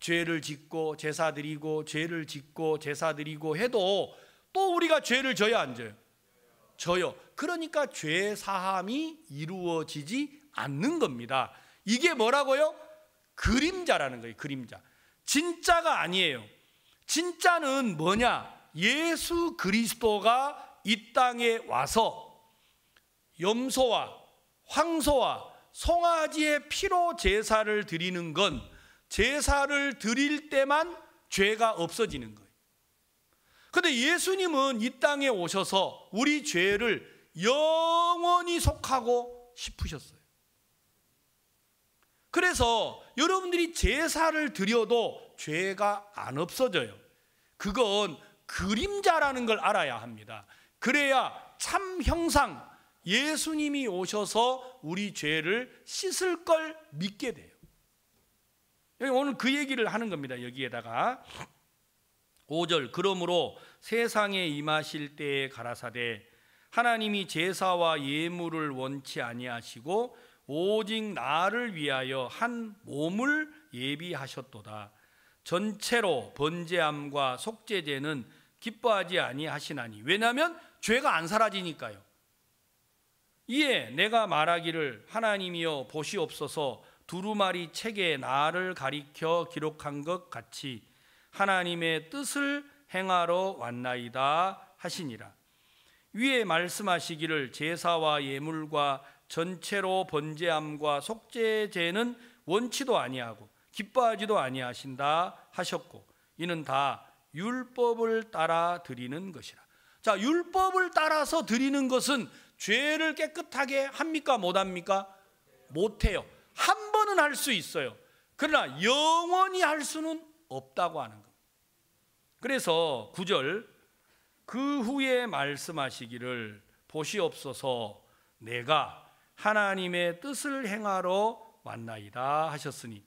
죄를 짓고 제사 드리고 죄를 짓고 제사 드리고 해도 또 우리가 죄를 져야 안 져요. 져요. 그러니까 죄 사함이 이루어지지 않는 겁니다. 이게 뭐라고요? 그림자라는 거예요. 그림자. 진짜가 아니에요. 진짜는 뭐냐? 예수 그리스도가 이 땅에 와서 염소와 황소와 송아지의 피로 제사를 드리는 건 제사를 드릴 때만 죄가 없어지는 거예요. 근데 예수님은 이 땅에 오셔서 우리 죄를 영원히 속하고 싶으셨어요. 그래서 여러분들이 제사를 드려도 죄가 안 없어져요. 그건 그림자라는 걸 알아야 합니다. 그래야 참 형상 예수님이 오셔서 우리 죄를 씻을 걸 믿게 돼요. 여기 오늘 그 얘기를 하는 겁니다. 여기에다가 5절 그러므로 세상에 임하실 때에 가라사대 하나님이 제사와 예물을 원치 아니하시고 오직 나를 위하여 한 몸을 예비하셨도다. 전체로 번제함과 속죄제는 기뻐하지 아니하시나니 왜냐하면 죄가 안 사라지니까요. 이에 내가 말하기를 하나님이여 보시옵소서 두루마리 책에 나를 가리켜 기록한 것 같이 하나님의 뜻을 행하러 왔나이다 하시니라. 위에 말씀하시기를 제사와 예물과 전체로 번제함과 속죄제는 원치도 아니하고 기뻐하지도 아니하신다 하셨고 이는 다 율법을 따라 드리는 것이라. 자, 율법을 따라서 드리는 것은 죄를 깨끗하게 합니까 못 합니까? 못 해요. 한 번은 할 수 있어요. 그러나 영원히 할 수는 없다고 하는 겁니다. 그래서 9절 그 후에 말씀하시기를 보시옵소서 내가 하나님의 뜻을 행하러 왔나이다 하셨으니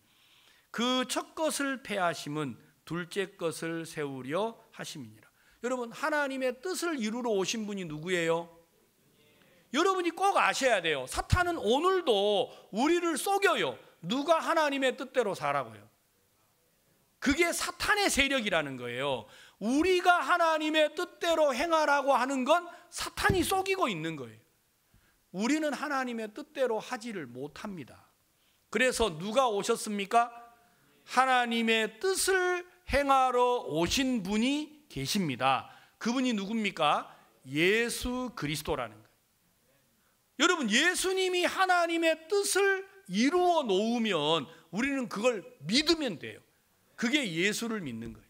그 첫 것을 패하심은 둘째 것을 세우려 하심이니라. 여러분 하나님의 뜻을 이루러 오신 분이 누구예요? 여러분이 꼭 아셔야 돼요. 사탄은 오늘도 우리를 속여요. 누가 하나님의 뜻대로 살라고요. 그게 사탄의 세력이라는 거예요. 우리가 하나님의 뜻대로 행하라고 하는 건 사탄이 속이고 있는 거예요. 우리는 하나님의 뜻대로 하지를 못합니다. 그래서 누가 오셨습니까? 하나님의 뜻을 행하러 오신 분이 계십니다. 그분이 누굽니까? 예수 그리스도라는 거예요. 여러분, 예수님이 하나님의 뜻을 이루어 놓으면 우리는 그걸 믿으면 돼요. 그게 예수를 믿는 거예요.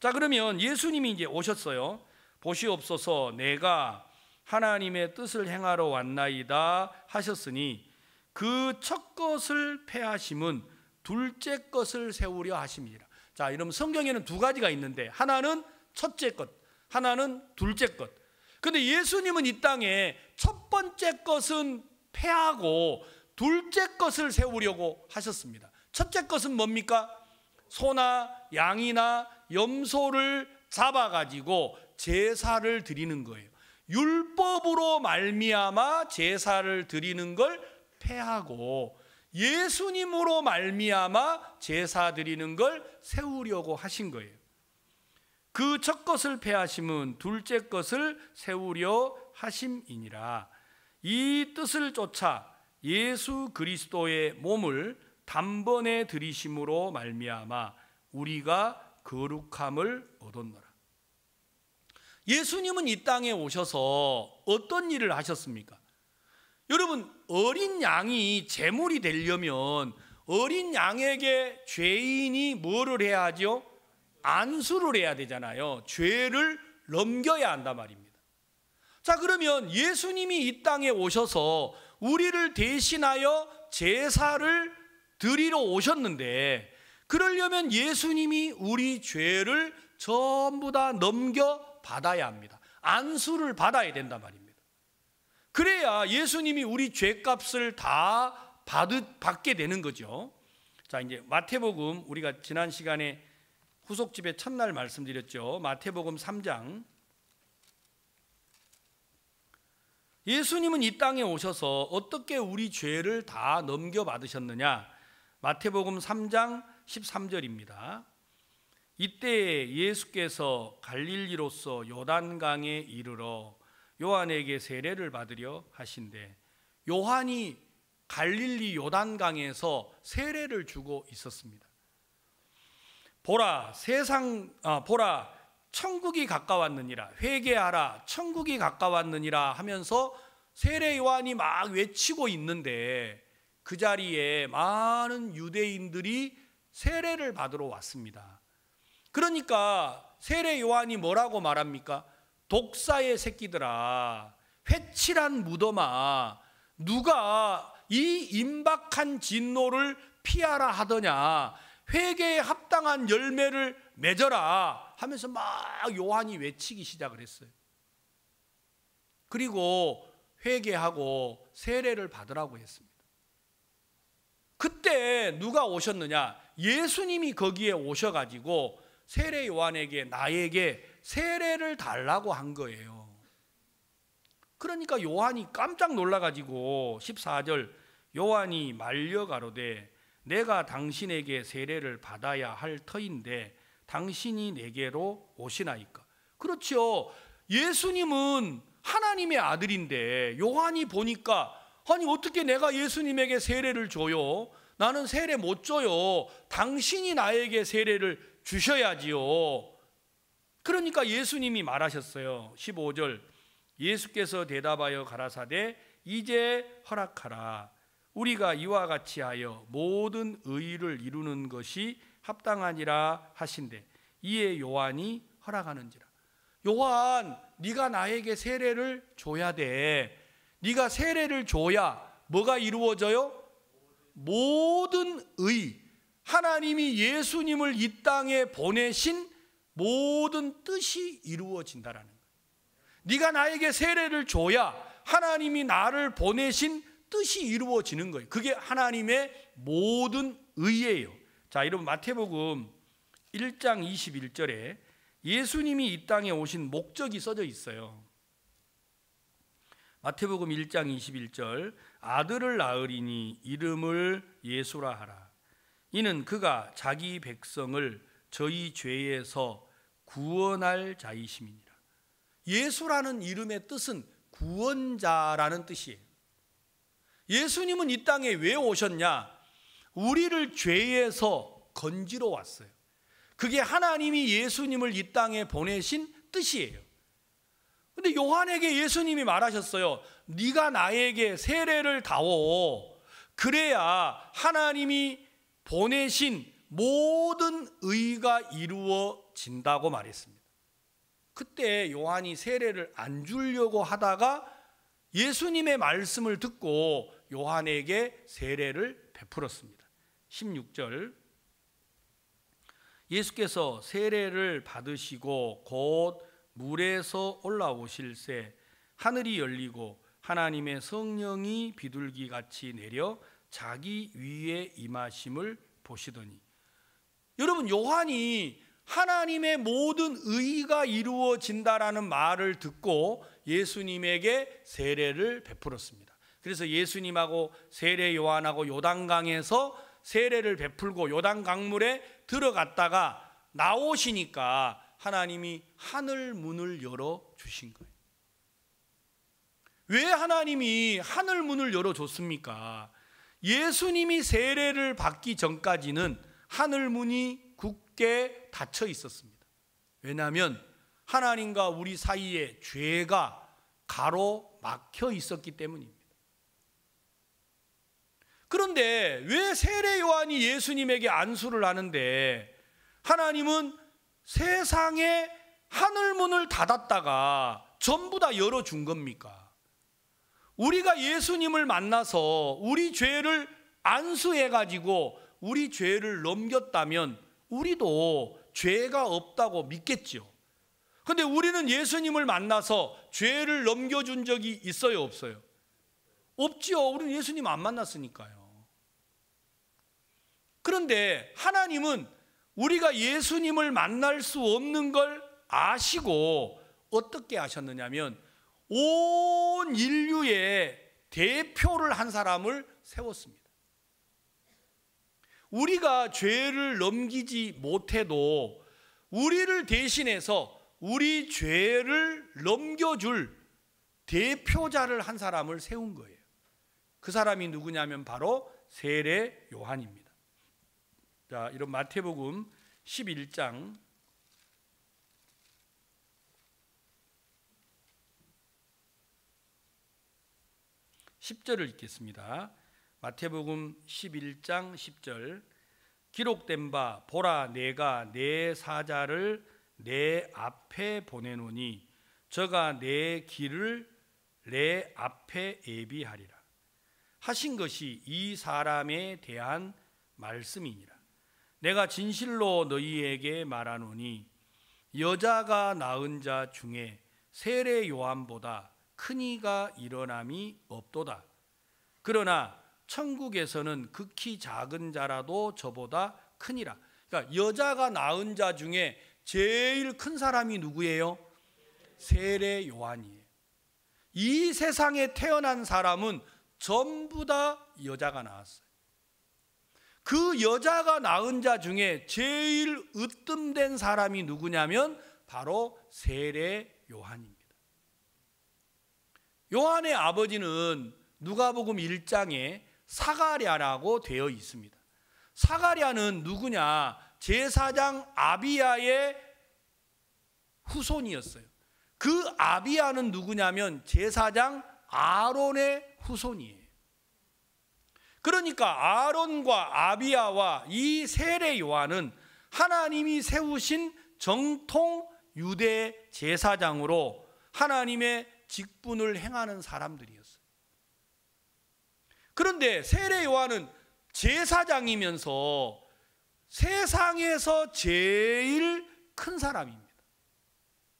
자, 그러면 예수님이 이제 오셨어요. 보시옵소서 내가 하나님의 뜻을 행하러 왔나이다 하셨으니 그 첫 것을 패하심은 둘째 것을 세우려 하심이라. 자, 이러면 성경에는 두 가지가 있는데 하나는 첫째 것, 하나는 둘째 것. 근데 예수님은 이 땅에 첫 번째 것은 패하고 둘째 것을 세우려고 하셨습니다. 첫째 것은 뭡니까? 소나 양이나 염소를 잡아가지고 제사를 드리는 거예요. 율법으로 말미암아 제사를 드리는 걸 패하고 예수님으로 말미암아 제사 드리는 걸 세우려고 하신 거예요. 그 첫 것을 패하심은 둘째 것을 세우려 하심이니라 이 뜻을 쫓아 예수 그리스도의 몸을 단번에 들이심으로 말미암아 우리가 거룩함을 얻었노라 예수님은 이 땅에 오셔서 어떤 일을 하셨습니까? 여러분 어린 양이 제물이 되려면 어린 양에게 죄인이 뭐를 해야 하죠? 안수를 해야 되잖아요. 죄를 넘겨야 한단 말입니다. 자, 그러면 예수님이 이 땅에 오셔서 우리를 대신하여 제사를 드리러 오셨는데, 그러려면 예수님이 우리 죄를 전부 다 넘겨 받아야 합니다. 안수를 받아야 된단 말입니다. 그래야 예수님이 우리 죄값을 다 받으, 받게 되는 거죠. 자, 이제 마태복음 우리가 지난 시간에 후속집에 첫날 말씀드렸죠. 마태복음 3장 예수님은 이 땅에 오셔서 어떻게 우리 죄를 다 넘겨받으셨느냐? 마태복음 3장 13절입니다. 이때 예수께서 갈릴리로서 요단강에 이르러 요한에게 세례를 받으려 하신데 요한이 갈릴리 요단강에서 세례를 주고 있었습니다. 보라 세상 아, 보라 천국이 가까웠느니라 회개하라 천국이 가까웠느니라 하면서 세례 요한이 막 외치고 있는데 그 자리에 많은 유대인들이 세례를 받으러 왔습니다. 그러니까 세례 요한이 뭐라고 말합니까? 독사의 새끼들아 회칠한 무덤아 누가 이 임박한 진노를 피하라 하더냐 회개에 합당한 열매를 맺어라 하면서 막 요한이 외치기 시작을 했어요. 그리고 회개하고 세례를 받으라고 했습니다. 그때 누가 오셨느냐? 예수님이 거기에 오셔가지고 세례 요한에게 나에게 세례를 달라고 한 거예요. 그러니까 요한이 깜짝 놀라가지고 14절 요한이 말려 가로되 내가 당신에게 세례를 받아야 할 터인데 당신이 내게로 오시나이까. 그렇죠. 예수님은 하나님의 아들인데 요한이 보니까 아니 어떻게 내가 예수님에게 세례를 줘요? 나는 세례 못 줘요. 당신이 나에게 세례를 주셔야지요. 그러니까 예수님이 말하셨어요. 15절. 예수께서 대답하여 가라사대 이제 허락하라. 우리가 이와 같이 하여 모든 의를 이루는 것이 합당하니라 하신대 이에 요한이 허락하는지라 요한 네가 나에게 세례를 줘야 돼 네가 세례를 줘야 뭐가 이루어져요? 모든 의 하나님이 예수님을 이 땅에 보내신 모든 뜻이 이루어진다라는 거예요. 네가 나에게 세례를 줘야 하나님이 나를 보내신 뜻이 이루어지는 거예요. 그게 하나님의 모든 의예요. 자, 여러분 마태복음 1장 21절에 예수님이 이 땅에 오신 목적이 써져 있어요. 마태복음 1장 21절 아들을 낳으리니 이름을 예수라 하라. 이는 그가 자기 백성을 저희 죄에서 구원할 자이심이니라. 예수라는 이름의 뜻은 구원자라는 뜻이에요. 예수님은 이 땅에 왜 오셨냐? 우리를 죄에서 건지러 왔어요. 그게 하나님이 예수님을 이 땅에 보내신 뜻이에요. 근데 요한에게 예수님이 말하셨어요. 네가 나에게 세례를 다워. 그래야 하나님이 보내신 모든 의가 이루어진다고 말했습니다. 그때 요한이 세례를 안 주려고 하다가 예수님의 말씀을 듣고 요한에게 세례를 베풀었습니다. 16절 예수께서 세례를 받으시고 곧 물에서 올라오실새 하늘이 열리고 하나님의 성령이 비둘기 같이 내려 자기 위에 임하심을 보시더니 여러분 요한이 하나님의 모든 의가 이루어진다라는 말을 듣고 예수님에게 세례를 베풀었습니다. 그래서 예수님하고 세례 요한하고 요단강에서 세례를 베풀고 요단 강물에 들어갔다가 나오시니까 하나님이 하늘 문을 열어 주신 거예요. 왜 하나님이 하늘 문을 열어 줬습니까? 예수님이 세례를 받기 전까지는 하늘 문이 굳게 닫혀 있었습니다. 왜냐하면 하나님과 우리 사이에 죄가 가로 막혀 있었기 때문입니다. 그런데 왜 세례 요한이 예수님에게 안수를 하는데 하나님은 세상에 하늘 문을 닫았다가 전부 다 열어준 겁니까? 우리가 예수님을 만나서 우리 죄를 안수해가지고 우리 죄를 넘겼다면 우리도 죄가 없다고 믿겠죠. 근데 우리는 예수님을 만나서 죄를 넘겨준 적이 있어요, 없어요? 없지 우리는 예수님 안 만났으니까요. 그런데 하나님은 우리가 예수님을 만날 수 없는 걸 아시고 어떻게 아셨느냐면 온 인류의 대표를 한 사람을 세웠습니다. 우리가 죄를 넘기지 못해도 우리를 대신해서 우리 죄를 넘겨줄 대표자를 한 사람을 세운 거예요. 그 사람이 누구냐면 바로 세례 요한입니다. 자, 이런 마태복음 11장 10절을 읽겠습니다. 마태복음 11장 10절 기록된 바 보라 내가 내 사자를 내 앞에 보내노니 저가 내 길을 내 앞에 예비하리라 하신 것이 이 사람에 대한 말씀이니라 내가 진실로 너희에게 말하노니 여자가 낳은 자 중에 세례 요한보다 큰 이가 일어남이 없도다. 그러나 천국에서는 극히 작은 자라도 저보다 크니라. 그러니까 여자가 낳은 자 중에 제일 큰 사람이 누구예요? 세례 요한이에요. 이 세상에 태어난 사람은 전부 다 여자가 낳았어요. 그 여자가 낳은 자 중에 제일 으뜸된 사람이 누구냐면 바로 세례 요한입니다. 요한의 아버지는 누가복음 1장에 사가랴라고 되어 있습니다. 사가랴는 누구냐? 제사장 아비야의 후손이었어요. 그 아비야는 누구냐면 제사장 아론의 후손이에요. 그러니까 아론과 아비아와이 세례 요한은 하나님이 세우신 정통 유대 제사장으로 하나님의 직분을 행하는 사람들이었어요. 그런데 세례 요한은 제사장이면서 세상에서 제일 큰 사람입니다.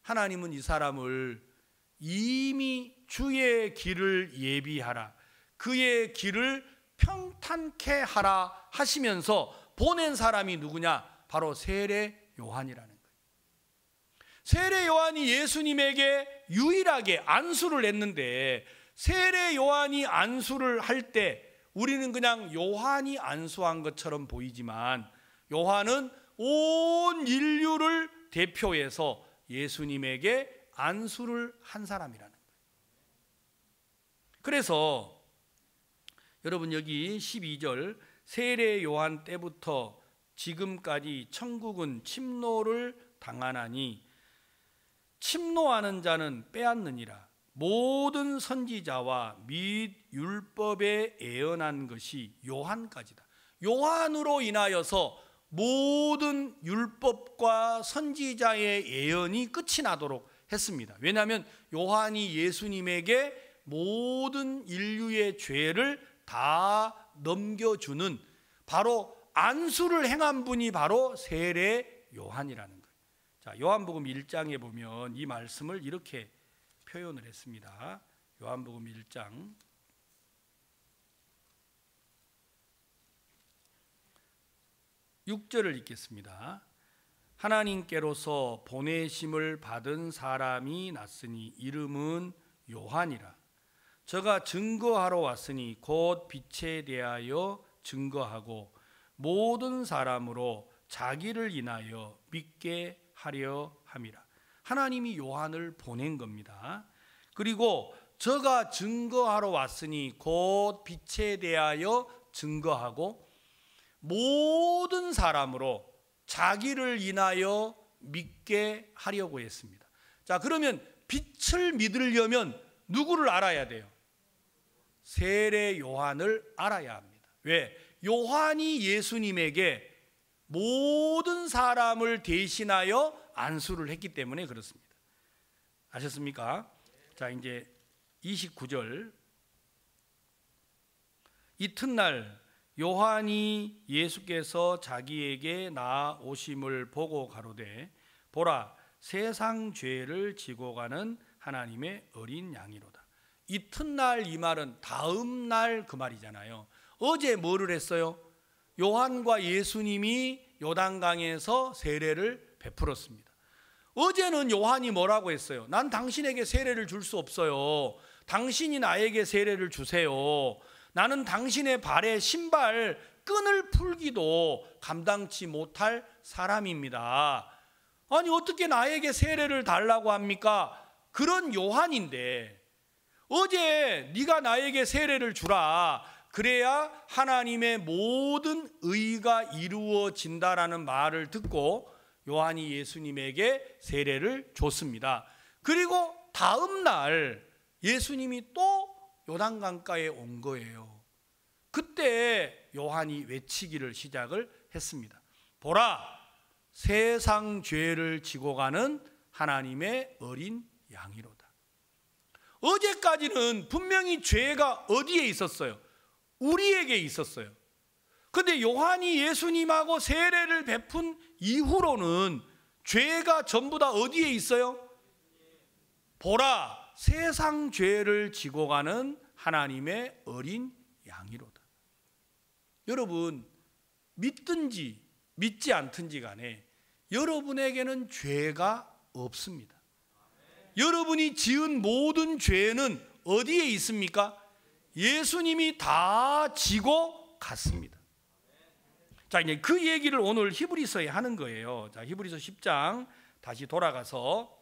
하나님은 이 사람을 이미 주의 길을 예비하라. 그의 길을 평탄케 하라 하시면서 보낸 사람이 누구냐? 바로 세례 요한이라는 거예요. 세례 요한이 예수님에게 유일하게 안수를 했는데 세례 요한이 안수를 할 때 우리는 그냥 요한이 안수한 것처럼 보이지만 요한은 온 인류를 대표해서 예수님에게 안수를 한 사람이라는 거예요. 그래서 여러분 여기 12절 세례 요한 때부터 지금까지 천국은 침노를 당하나니 침노하는 자는 빼앗느니라 모든 선지자와 및 율법에 예언한 것이 요한까지다. 요한으로 인하여서 모든 율법과 선지자의 예언이 끝이 나도록 했습니다. 왜냐하면 요한이 예수님에게 모든 인류의 죄를 다 넘겨주는 바로 안수를 행한 분이 바로 세례 요한이라는 거예요. 자, 요한복음 1장에 보면 이 말씀을 이렇게 표현을 했습니다. 요한복음 1장 6절을 읽겠습니다. 하나님께로서 보내심을 받은 사람이 났으니 이름은 요한이라. 저가 증거하러 왔으니 곧 빛에 대하여 증거하고 모든 사람으로 자기를 인하여 믿게 하려 함이라. 하나님이 요한을 보낸 겁니다. 그리고 저가 증거하러 왔으니 곧 빛에 대하여 증거하고 모든 사람으로 자기를 인하여 믿게 하려고 했습니다. 자, 그러면 빛을 믿으려면 누구를 알아야 돼요? 세례 요한을 알아야 합니다. 왜? 요한이 예수님에게 모든 사람을 대신하여 안수를 했기 때문에 그렇습니다. 아셨습니까? 자, 이제 29절. 이튿날 요한이 예수께서 자기에게 나오심을 보고 가로되 보라 세상 죄를 지고 가는 하나님의 어린 양이로다. 이튿날 이 말은 다음 날 그 말이잖아요. 어제 뭐를 했어요? 요한과 예수님이 요단강에서 세례를 베풀었습니다. 어제는 요한이 뭐라고 했어요? 난 당신에게 세례를 줄 수 없어요. 당신이 나에게 세례를 주세요. 나는 당신의 발에 신발 끈을 풀기도 감당치 못할 사람입니다. 아니, 어떻게 나에게 세례를 달라고 합니까? 그런 요한인데, 어제 네가 나에게 세례를 주라. 그래야 하나님의 모든 의가 이루어진다라는 말을 듣고 요한이 예수님에게 세례를 줬습니다. 그리고 다음 날 예수님이 또 요단강가에 온 거예요. 그때 요한이 외치기를 시작을 했습니다. 보라, 세상 죄를 지고 가는 하나님의 어린 양이로다. 어제까지는 분명히 죄가 어디에 있었어요? 우리에게 있었어요. 근데 요한이 예수님하고 세례를 베푼 이후로는 죄가 전부 다 어디에 있어요? 보라, 세상 죄를 지고 가는 하나님의 어린 양이로다. 여러분, 믿든지 믿지 않든지 간에 여러분에게는 죄가 없습니다. 여러분이 지은 모든 죄는 어디에 있습니까? 예수님이 다 지고 갔습니다. 자, 이제 그 얘기를 오늘 히브리서에 하는 거예요. 자, 히브리서 10장 다시 돌아가서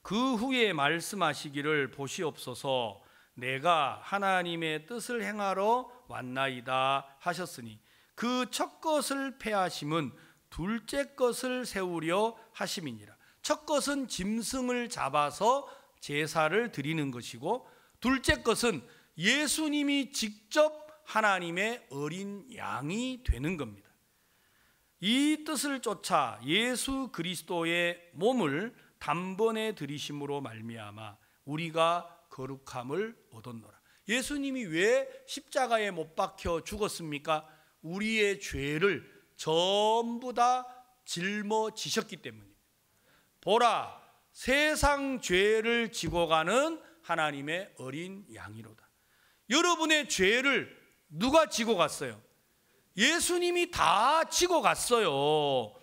그 후에 말씀하시기를 보시옵소서 내가 하나님의 뜻을 행하러 왔나이다 하셨으니 그 첫 것을 패하심은 둘째 것을 세우려 하심이니라. 첫 것은 짐승을 잡아서 제사를 드리는 것이고 둘째 것은 예수님이 직접 하나님의 어린 양이 되는 겁니다. 이 뜻을 쫓아 예수 그리스도의 몸을 단번에 들이심으로 말미암아 우리가 거룩함을 얻었노라. 예수님이 왜 십자가에 못 박혀 죽었습니까? 우리의 죄를 전부 다 짊어지셨기 때문에. 보라 세상 죄를 지고 가는 하나님의 어린 양이로다. 여러분의 죄를 누가 지고 갔어요? 예수님이 다 지고 갔어요.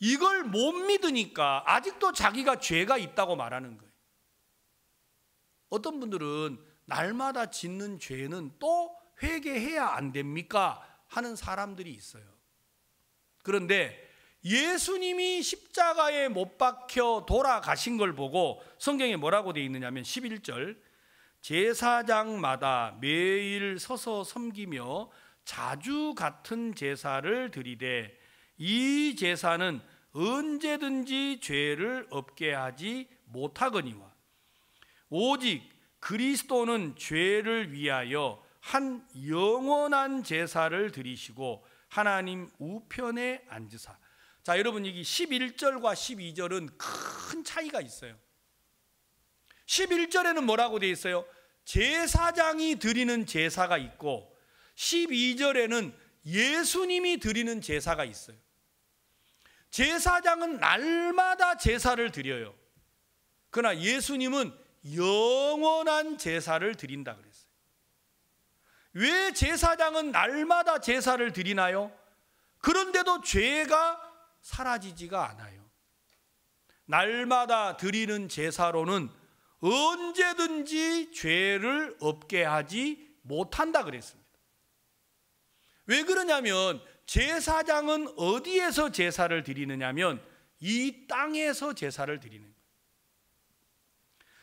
이걸 못 믿으니까 아직도 자기가 죄가 있다고 말하는 거예요. 어떤 분들은 날마다 짓는 죄는 또 회개해야 안 됩니까? 하는 사람들이 있어요. 그런데 예수님이 십자가에 못 박혀 돌아가신 걸 보고 성경에 뭐라고 되어 있느냐면 11절 제사장마다 매일 서서 섬기며 자주 같은 제사를 드리되 이 제사는 언제든지 죄를 없게 하지 못하거니와 오직 그리스도는 죄를 위하여 한 영원한 제사를 드리시고 하나님 우편에 앉으사 자, 여러분 여기 11절과 12절은 큰 차이가 있어요. 11절에는 뭐라고 되어 있어요? 제사장이 드리는 제사가 있고 12절에는 예수님이 드리는 제사가 있어요. 제사장은 날마다 제사를 드려요. 그러나 예수님은 영원한 제사를 드린다 그랬어요. 왜 제사장은 날마다 제사를 드리나요? 그런데도 죄가 사라지지가 않아요. 날마다 드리는 제사로는 언제든지 죄를 없게 하지 못한다 그랬습니다. 왜 그러냐면 제사장은 어디에서 제사를 드리느냐면 이 땅에서 제사를 드리는 거예요.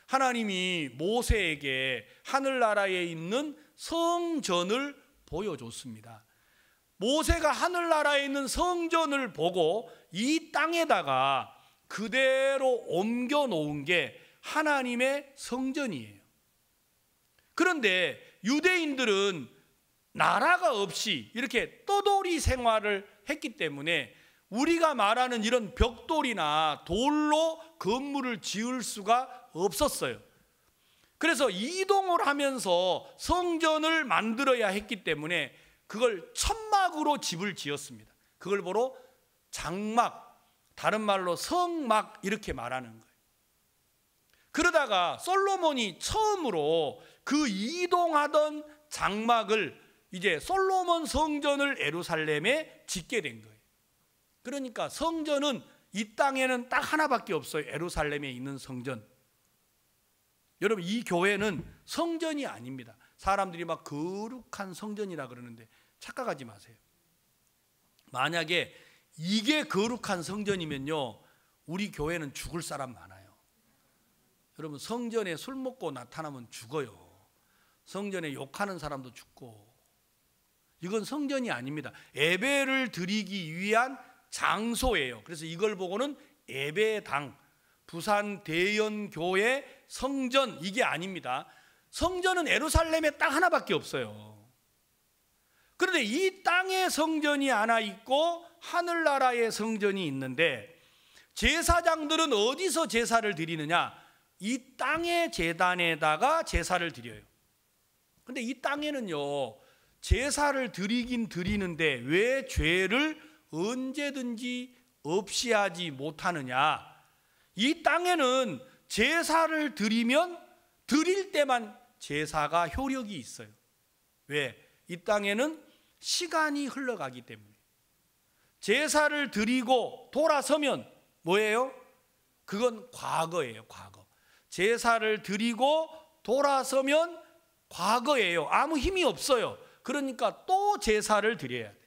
하나님이 모세에게 하늘나라에 있는 성전을 보여줬습니다. 모세가 하늘나라에 있는 성전을 보고 이 땅에다가 그대로 옮겨 놓은 게 하나님의 성전이에요. 그런데 유대인들은 나라가 없이 이렇게 떠돌이 생활을 했기 때문에 우리가 말하는 이런 벽돌이나 돌로 건물을 지을 수가 없었어요. 그래서 이동을 하면서 성전을 만들어야 했기 때문에 그걸 천막으로 집을 지었습니다. 그걸 보러 장막, 다른 말로 성막 이렇게 말하는 거예요. 그러다가 솔로몬이 처음으로 그 이동하던 장막을 이제 솔로몬 성전을 에루살렘에 짓게 된 거예요. 그러니까 성전은 이 땅에는 딱 하나밖에 없어요. 에루살렘에 있는 성전. 여러분 이 교회는 성전이 아닙니다. 사람들이 막 거룩한 성전이라 그러는데 착각하지 마세요. 만약에 이게 거룩한 성전이면요, 우리 교회는 죽을 사람 많아요. 여러분, 성전에 술 먹고 나타나면 죽어요. 성전에 욕하는 사람도 죽고. 이건 성전이 아닙니다. 예배를 드리기 위한 장소예요. 그래서 이걸 보고는 예배당, 부산 대연교회 성전 이게 아닙니다. 성전은 에루살렘에 딱 하나밖에 없어요. 그런데 이 땅에 성전이 하나 있고 하늘나라에 성전이 있는데 제사장들은 어디서 제사를 드리느냐? 이 땅의 제단에다가 제사를 드려요. 근데 이 땅에는요, 제사를 드리긴 드리는데 왜 죄를 언제든지 없이 하지 못하느냐? 이 땅에는 제사를 드리면 드릴 때만 제사가 효력이 있어요. 왜? 이 땅에는 시간이 흘러가기 때문에 제사를 드리고 돌아서면 뭐예요? 그건 과거예요, 과거. 제사를 드리고 돌아서면 과거예요. 아무 힘이 없어요. 그러니까 또 제사를 드려야 돼요.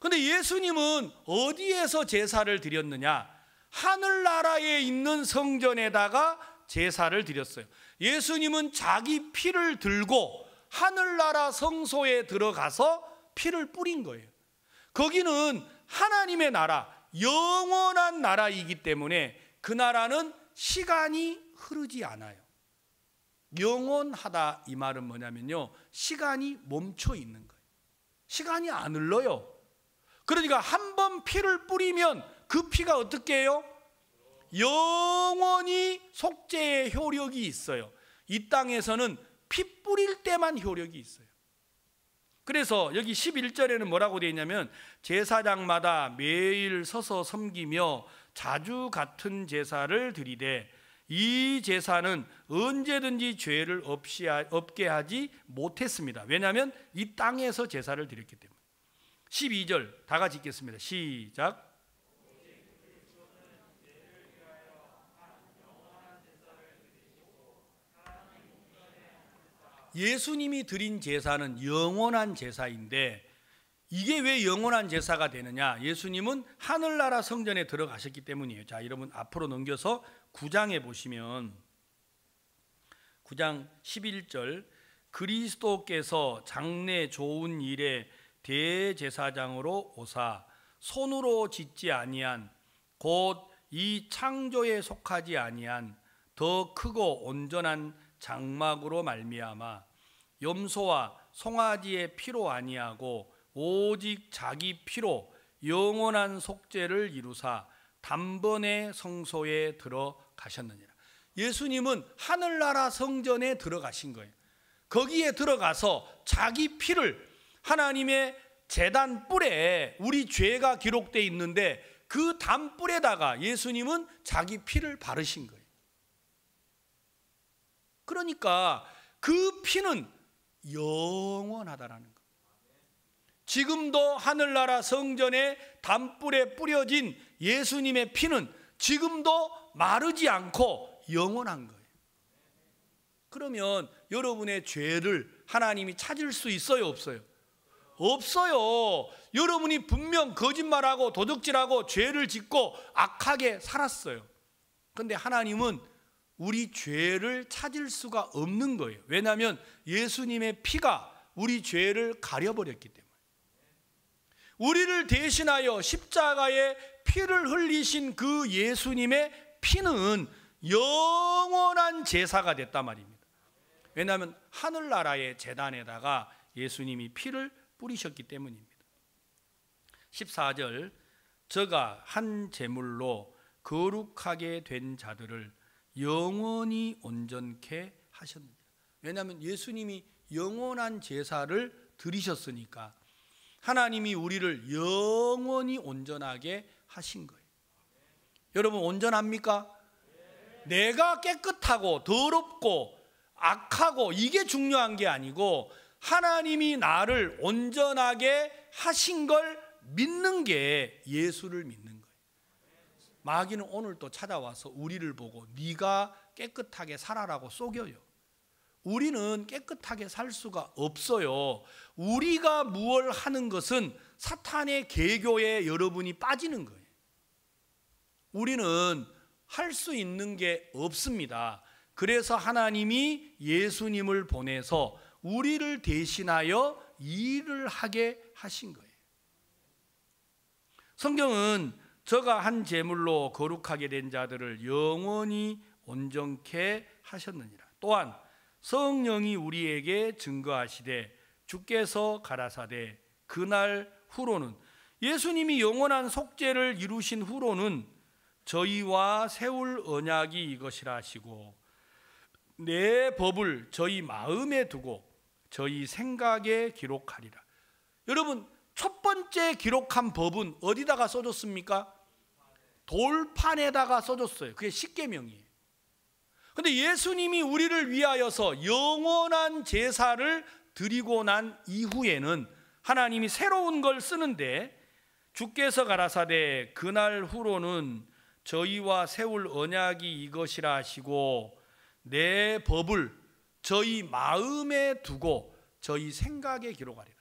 근데 예수님은 어디에서 제사를 드렸느냐? 하늘나라에 있는 성전에다가 제사를 드렸어요. 예수님은 자기 피를 들고 하늘나라 성소에 들어가서 피를 뿌린 거예요. 거기는 하나님의 나라, 영원한 나라이기 때문에 그 나라는 시간이 흐르지 않아요. 영원하다 이 말은 뭐냐면요. 시간이 멈춰 있는 거예요. 시간이 안 흘러요. 그러니까 한 번 피를 뿌리면 그 피가 어떻게 해요? 영원히 속죄의 효력이 있어요. 이 땅에서는 피 뿌릴 때만 효력이 있어요. 그래서 여기 11절에는 뭐라고 되어 있냐면 제사장마다 매일 서서 섬기며 자주 같은 제사를 드리되 이 제사는 언제든지 죄를 없이 없게 하지 못했습니다. 왜냐하면 이 땅에서 제사를 드렸기 때문에. 12절 다 같이 읽겠습니다. 시작. 예수님이 드린 제사는 영원한 제사인데 이게 왜 영원한 제사가 되느냐? 예수님은 하늘나라 성전에 들어가셨기 때문이에요. 자, 여러분 앞으로 넘겨서 9장에 보시면 9장 11절 그리스도께서 장래 좋은 일에 대제사장으로 오사 손으로 짓지 아니한 곧 이 창조에 속하지 아니한 더 크고 온전한 장막으로 말미암아 염소와 송아지의 피로 아니하고 오직 자기 피로 영원한 속죄를 이루사 단번에 성소에 들어가셨느니라. 예수님은 하늘나라 성전에 들어가신 거예요. 거기에 들어가서 자기 피를 하나님의 재단 뿔에 우리 죄가 기록돼 있는데 그 단뿔에다가 예수님은 자기 피를 바르신 거예요. 그러니까 그 피는 영원하다라는 것. 지금도 하늘나라 성전에 담불에 뿌려진 예수님의 피는 지금도 마르지 않고 영원한 거예요. 그러면 여러분의 죄를 하나님이 찾을 수 있어요, 없어요? 없어요. 여러분이 분명 거짓말하고 도둑질하고 죄를 짓고 악하게 살았어요. 근데 하나님은 우리 죄를 찾을 수가 없는 거예요. 왜냐하면 예수님의 피가 우리 죄를 가려버렸기 때문에. 우리를 대신하여 십자가에 피를 흘리신 그 예수님의 피는 영원한 제사가 됐단 말입니다. 왜냐하면 하늘나라의 재단에다가 예수님이 피를 뿌리셨기 때문입니다. 14절 저가 한 제물로 거룩하게 된 자들을 영원히 온전케 하셨느니라. 왜냐하면 예수님이 영원한 제사를 드리셨으니까 하나님이 우리를 영원히 온전하게 하신 거예요. 여러분 온전합니까? 내가 깨끗하고 더럽고 악하고 이게 중요한 게 아니고 하나님이 나를 온전하게 하신 걸 믿는 게 예수를 믿는 마귀는 오늘도 찾아와서 우리를 보고 네가 깨끗하게 살아라고 속여요. 우리는 깨끗하게 살 수가 없어요. 우리가 무얼 하는 것은 사탄의 계교에 여러분이 빠지는 거예요. 우리는 할 수 있는 게 없습니다. 그래서 하나님이 예수님을 보내서 우리를 대신하여 일을 하게 하신 거예요. 성경은 저가 한 제물로 거룩하게 된 자들을 영원히 온전케 하셨느니라. 또한 성령이 우리에게 증거하시되 주께서 가라사대 그 날 후로는 예수님이 영원한 속죄를 이루신 후로는 저희와 세울 언약이 이것이라 하시고 내 법을 저희 마음에 두고 저희 생각에 기록하리라. 여러분 첫 번째 기록한 법은 어디다가 써줬습니까? 돌판에다가 써줬어요. 그게 십계명이에요. 근데 예수님이 우리를 위하여서 영원한 제사를 드리고 난 이후에는 하나님이 새로운 걸 쓰는데 주께서 가라사대 그날 후로는 저희와 세울 언약이 이것이라 하시고 내 법을 저희 마음에 두고 저희 생각에 기록하리라.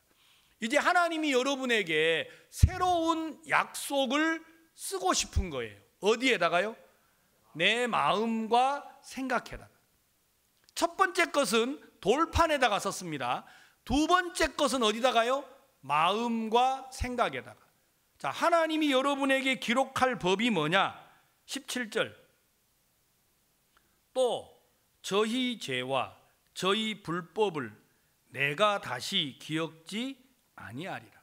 이제 하나님이 여러분에게 새로운 약속을 쓰고 싶은 거예요. 어디에다가요? 내 마음과 생각에다가. 첫 번째 것은 돌판에다가 썼습니다. 두 번째 것은 어디다가요? 마음과 생각에다가. 자, 하나님이 여러분에게 기록할 법이 뭐냐? 17절. 또 저희 죄와 저희 불법을 내가 다시 기억지 아니하리라.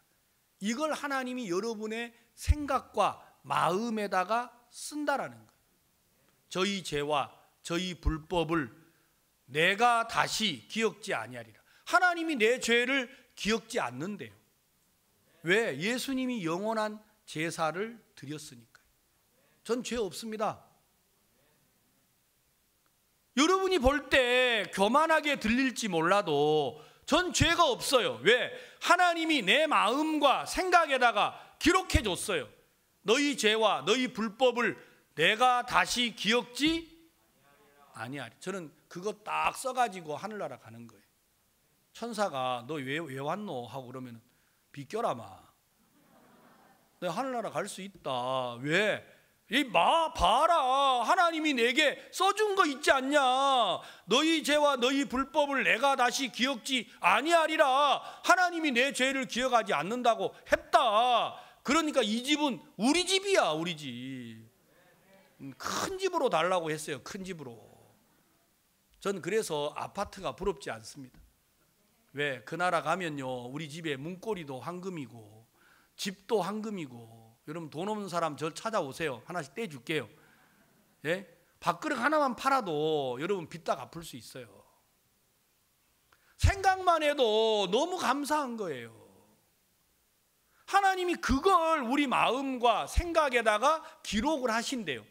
이걸 하나님이 여러분의 생각과 마음에다가 쓴다라는 거예요. 저희 죄와 저희 불법을 내가 다시 기억지 아니하리라. 하나님이 내 죄를 기억지 않는데요. 왜? 예수님이 영원한 제사를 드렸으니까요. 전죄 없습니다. 여러분이 볼 때 교만하게 들릴지 몰라도 전 죄가 없어요. 왜? 하나님이 내 마음과 생각에다가 기록해 줬어요. 너희 죄와 너희 불법을 내가 다시 기억지 아니야. 저는 그거 딱 써가지고 하늘나라 가는 거예요. 천사가 너왜왜 왔노 하고 그러면 비껴라 마. 내 하늘나라 갈 수 있다. 왜? 이마 봐라 하나님이 내게 써준 거 있지 않냐 너희 죄와 너희 불법을 내가 다시 기억지 아니하리라 하나님이 내 죄를 기억하지 않는다고 했다 그러니까 이 집은 우리 집이야, 우리 집. 음, 큰 집으로 달라고 했어요, 큰 집으로. 전 그래서 아파트가 부럽지 않습니다. 왜? 그 나라 가면요, 우리 집에 문고리도 황금이고, 집도 황금이고, 여러분 돈 없는 사람 저 찾아오세요. 하나씩 떼줄게요. 예? 밥그릇 하나만 팔아도 여러분 빚다 갚을 수 있어요. 생각만 해도 너무 감사한 거예요. 하나님이 그걸 우리 마음과 생각에다가 기록을 하신대요.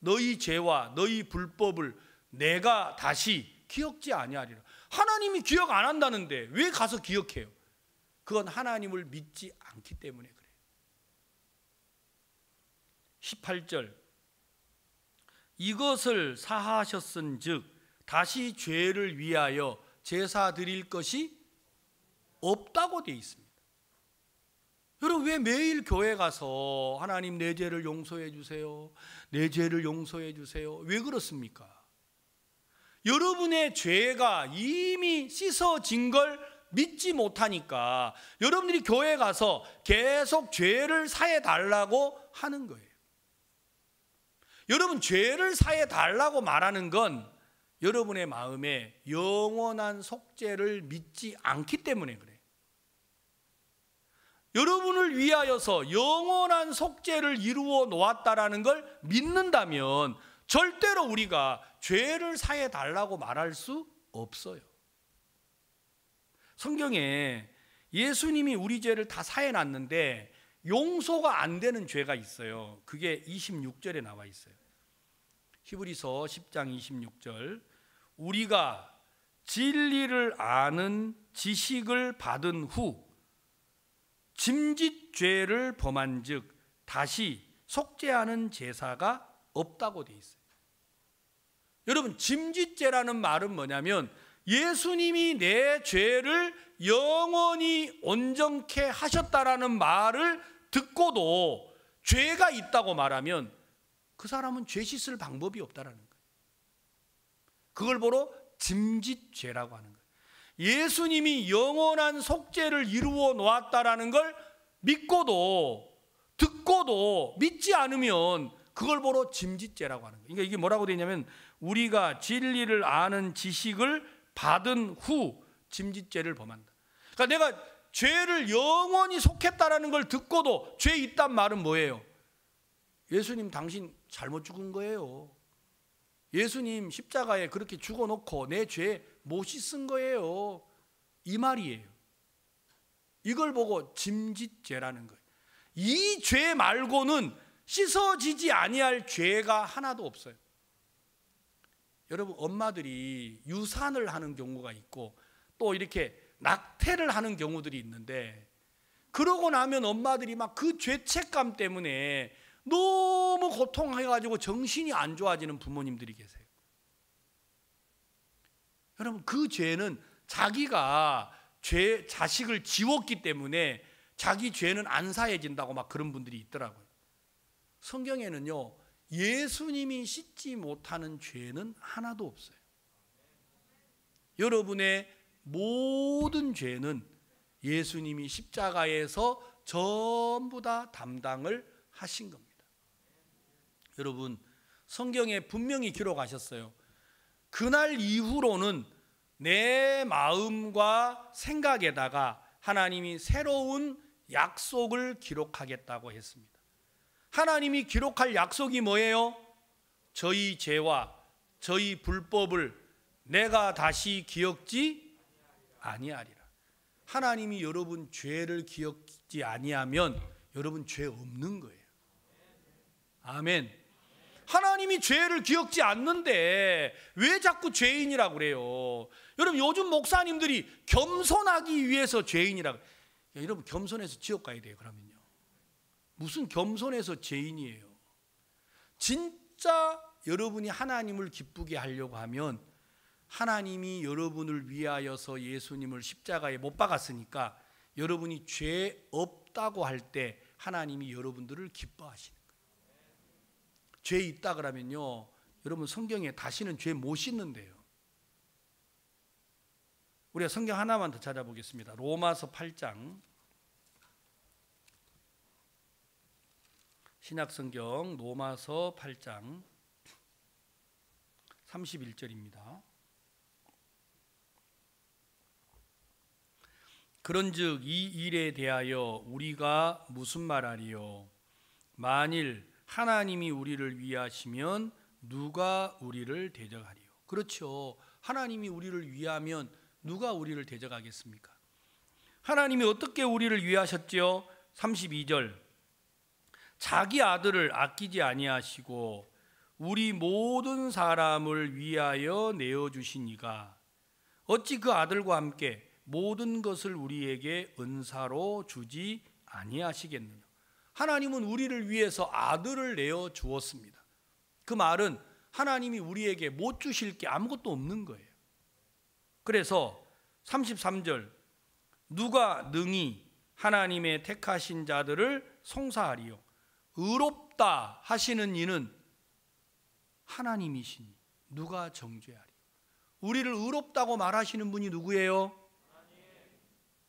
너희 죄와 너희 불법을 내가 다시 기억지 아니하리라. 하나님이 기억 안 한다는데 왜 가서 기억해요? 그건 하나님을 믿지 않기 때문에 그래요. 18절 이것을 사하셨은즉 다시 죄를 위하여 제사 드릴 것이 없다고 되 있습니다. 여러분 왜 매일 교회 가서 하나님 내 죄를 용서해 주세요. 내 죄를 용서해 주세요. 왜 그렇습니까? 여러분의 죄가 이미 씻어진 걸 믿지 못하니까 여러분들이 교회 가서 계속 죄를 사해 달라고 하는 거예요. 여러분 죄를 사해 달라고 말하는 건 여러분의 마음에 영원한 속죄를 믿지 않기 때문에 그래요. 여러분을 위하여서 영원한 속죄를 이루어 놓았다라는 걸 믿는다면 절대로 우리가 죄를 사해 달라고 말할 수 없어요. 성경에 예수님이 우리 죄를 다 사해 놨는데 용서가 안 되는 죄가 있어요. 그게 26절에 나와 있어요. 히브리서 10장 26절. 우리가 진리를 아는 지식을 받은 후 짐짓죄를 범한즉 다시 속죄하는 제사가 없다고 돼 있어요. 여러분 짐짓죄라는 말은 뭐냐면 예수님이 내 죄를 영원히 온전케 하셨다라는 말을 듣고도 죄가 있다고 말하면 그 사람은 죄 씻을 방법이 없다라는 거예요. 그걸 보러 짐짓죄라고 하는 거예요. 예수님이 영원한 속죄를 이루어 놓았다라는 걸 믿고도 듣고도 믿지 않으면 그걸 보러 짐짓죄라고 하는 거예요. 그러니까 이게 뭐라고 되냐면 우리가 진리를 아는 지식을 받은 후 짐짓죄를 범한다. 그러니까 내가 죄를 영원히 속했다라는 걸 듣고도 죄 있단 말은 뭐예요? 예수님 당신 잘못 죽은 거예요. 예수님 십자가에 그렇게 죽어놓고 내죄 못이 쓴 거예요. 이 말이에요. 이걸 보고 짐짓죄라는 거예요. 이 죄 말고는 씻어지지 아니할 죄가 하나도 없어요. 여러분 엄마들이 유산을 하는 경우가 있고 또 이렇게 낙태를 하는 경우들이 있는데 그러고 나면 엄마들이 막 그 죄책감 때문에 너무 고통해가지고 정신이 안 좋아지는 부모님들이 계세요. 여러분 그 죄는 자기가 죄 자식을 지웠기 때문에 자기 죄는 안 사해진다고 막 그런 분들이 있더라고요. 성경에는요. 예수님이 씻지 못하는 죄는 하나도 없어요. 여러분의 모든 죄는 예수님이 십자가에서 전부 다 담당을 하신 겁니다. 여러분, 성경에 분명히 기록하셨어요. 그날 이후로는 내 마음과 생각에다가 하나님이 새로운 약속을 기록하겠다고 했습니다. 하나님이 기록할 약속이 뭐예요? 저희 죄와 저희 불법을 내가 다시 기억지 아니하리라. 하나님이 여러분 죄를 기억지 아니하면 여러분 죄 없는 거예요. 아멘. 하나님이 죄를 기억지 않는데 왜 자꾸 죄인이라고 그래요? 여러분 요즘 목사님들이 겸손하기 위해서 죄인이라고 야, 여러분 겸손해서 지옥 가야 돼요 그러면요 무슨 겸손해서 죄인이에요 진짜 여러분이 하나님을 기쁘게 하려고 하면 하나님이 여러분을 위하여서 예수님을 십자가에 못 박았으니까 여러분이 죄 없다고 할 때 하나님이 여러분들을 기뻐하시는 죄 있다 그러면요. 여러분 성경에 다시는 죄 못 씻는데요. 우리가 성경 하나만 더 찾아보겠습니다. 로마서 8장 신약 성경 로마서 8장 31절입니다. 그런즉 이 일에 대하여 우리가 무슨 말하리요 만일 하나님이 우리를 위하시면 누가 우리를 대적하리요? 그렇죠. 하나님이 우리를 위하면 누가 우리를 대적하겠습니까? 하나님이 어떻게 우리를 위하셨지요? 32절. 자기 아들을 아끼지 아니하시고 우리 모든 사람을 위하여 내어 주시니가 어찌 그 아들과 함께 모든 것을 우리에게 은사로 주지 아니하시겠느냐? 하나님은 우리를 위해서 아들을 내어 주었습니다. 그 말은 하나님이 우리에게 못 주실 게 아무것도 없는 거예요. 그래서 33절 누가 능히 하나님의 택하신 자들을 송사하리요 의롭다 하시는 이는 하나님이시니 누가 정죄하리 우리를 의롭다고 말하시는 분이 누구예요? 하나님.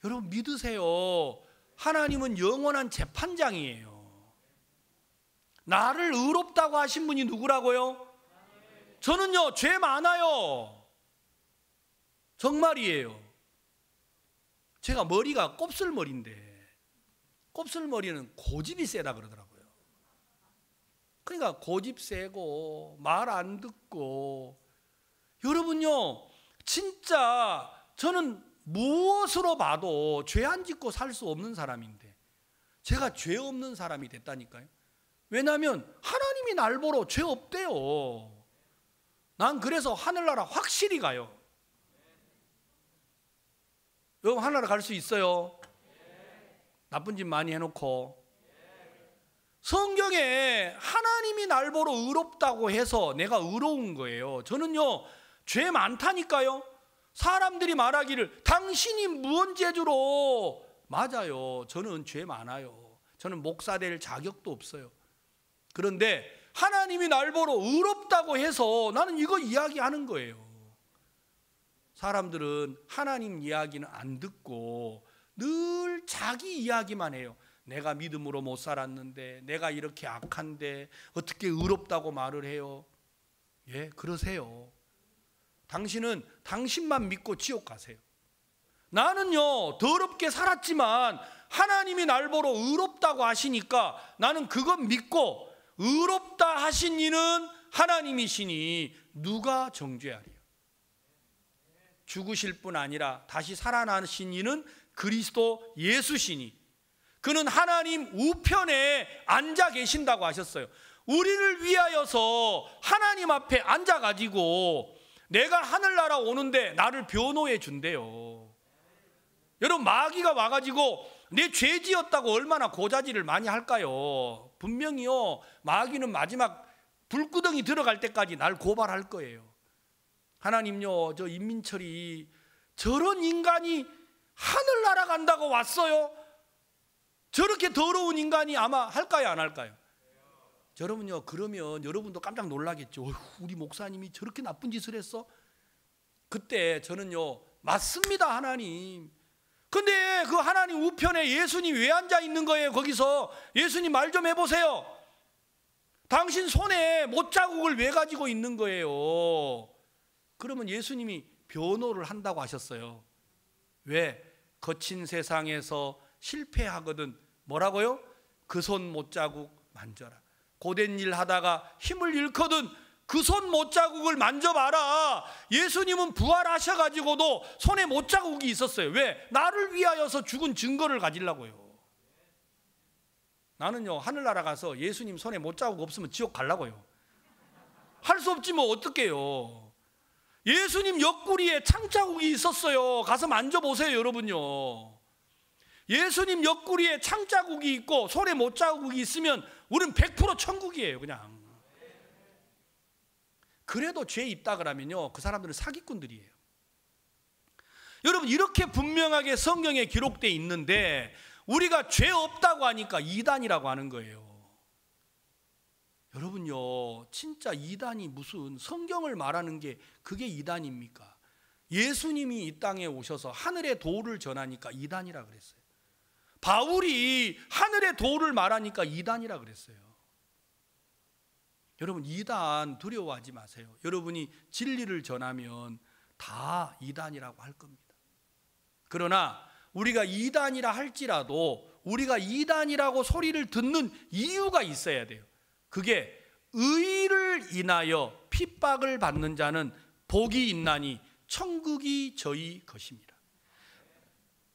여러분 믿으세요. 하나님은 영원한 재판장이에요. 나를 의롭다고 하신 분이 누구라고요? 저는요, 죄 많아요. 정말이에요. 제가 머리가 곱슬머리인데, 곱슬머리는 고집이 세다 그러더라고요. 그러니까 고집 세고, 말 안 듣고, 여러분요, 진짜 저는 무엇으로 봐도 죄 안 짓고 살 수 없는 사람인데 제가 죄 없는 사람이 됐다니까요. 왜냐하면 하나님이 날 보러 죄 없대요. 난 그래서 하늘나라 확실히 가요. 여러분 하늘나라 갈 수 있어요. 나쁜 짓 많이 해놓고 성경에 하나님이 날 보러 의롭다고 해서 내가 의로운 거예요. 저는요 죄 많다니까요. 사람들이 말하기를 당신이 무언죄주로 맞아요. 저는 죄 많아요. 저는 목사 될 자격도 없어요. 그런데 하나님이 날 보러 의롭다고 해서 나는 이거 이야기하는 거예요. 사람들은 하나님 이야기는 안 듣고 늘 자기 이야기만 해요. 내가 믿음으로 못 살았는데, 내가 이렇게 악한데, 어떻게 의롭다고 말을 해요? 예, 그러세요. 당신은 당신만 믿고 지옥 가세요. 나는요, 더럽게 살았지만 하나님이 날 보러 의롭다고 하시니까 나는 그건 믿고 의롭다 하신 이는 하나님이시니 누가 정죄하리요? 죽으실 뿐 아니라 다시 살아나신 이는 그리스도 예수시니 그는 하나님 우편에 앉아 계신다고 하셨어요. 우리를 위하여서 하나님 앞에 앉아가지고 내가 하늘나라 오는데 나를 변호해 준대요. 여러분 마귀가 와가지고 내 죄지었다고 얼마나 고자질을 많이 할까요? 분명히요 마귀는 마지막 불구덩이 들어갈 때까지 날 고발할 거예요. 하나님요 저 임민철이 저런 인간이 하늘 날아간다고 왔어요. 저렇게 더러운 인간이 아마 할까요 안 할까요? 여러분요, 그러면 여러분도 깜짝 놀라겠죠. 우리 목사님이 저렇게 나쁜 짓을 했어? 그때 저는요, 맞습니다, 하나님. 근데 그 하나님 우편에 예수님 왜 앉아 있는 거예요, 거기서? 예수님 말 좀 해보세요. 당신 손에 못 자국을 왜 가지고 있는 거예요? 그러면 예수님이 변호를 한다고 하셨어요. 왜? 거친 세상에서 실패하거든 뭐라고요? 그 손못 자국 만져라. 고된 일 하다가 힘을 잃거든 그 손 못자국을 만져봐라. 예수님은 부활하셔가지고도 손에 못자국이 있었어요. 왜? 나를 위하여서 죽은 증거를 가지려고요. 나는요, 하늘나라 가서 예수님 손에 못자국 없으면 지옥 갈라고요. 할 수 없지 뭐 어떡해요. 예수님 옆구리에 창자국이 있었어요. 가서 만져보세요, 여러분요. 예수님 옆구리에 창자국이 있고 손에 못자국이 있으면 우리는 100% 천국이에요, 그냥. 그래도 죄 있다 그러면요, 그 사람들은 사기꾼들이에요. 여러분 이렇게 분명하게 성경에 기록돼 있는데 우리가 죄 없다고 하니까 이단이라고 하는 거예요. 여러분요, 진짜 이단이 무슨 성경을 말하는 게 그게 이단입니까? 예수님이 이 땅에 오셔서 하늘의 도를 전하니까 이단이라 그랬어요. 바울이 하늘의 도를 말하니까 이단이라 그랬어요. 여러분 이단 두려워하지 마세요. 여러분이 진리를 전하면 다 이단이라고 할 겁니다. 그러나 우리가 이단이라 할지라도 우리가 이단이라고 소리를 듣는 이유가 있어야 돼요. 그게 의를 인하여 핍박을 받는 자는 복이 있나니 천국이 저희 것입니다.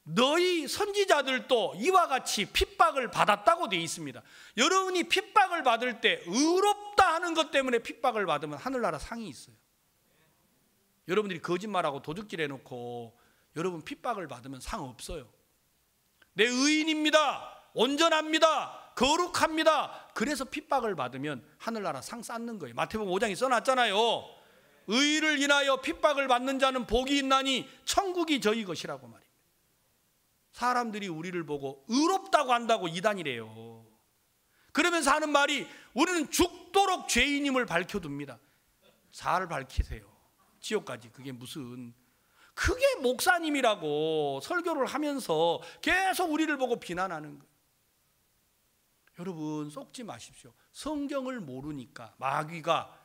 너희 선지자들도 이와 같이 핍박을 받았다고 되어 있습니다. 여러분이 핍박을 받을 때 의롭다 하는 것 때문에 핍박을 받으면 하늘나라 상이 있어요. 여러분들이 거짓말하고 도둑질 해놓고 여러분 핍박을 받으면 상 없어요. 내 의인입니다. 온전합니다. 거룩합니다. 그래서 핍박을 받으면 하늘나라 상 쌓는 거예요. 마태복음 5장에 써놨잖아요. 의를 인하여 핍박을 받는 자는 복이 있나니 천국이 저희 것이라고 말이에요. 사람들이 우리를 보고 의롭다고 한다고 이단이래요. 그러면서 하는 말이 우리는 죽도록 죄인임을 밝혀둡니다. 잘 밝히세요. 지옥까지 그게 무슨 그게 목사님이라고 설교를 하면서 계속 우리를 보고 비난하는 거예요. 여러분 속지 마십시오. 성경을 모르니까 마귀가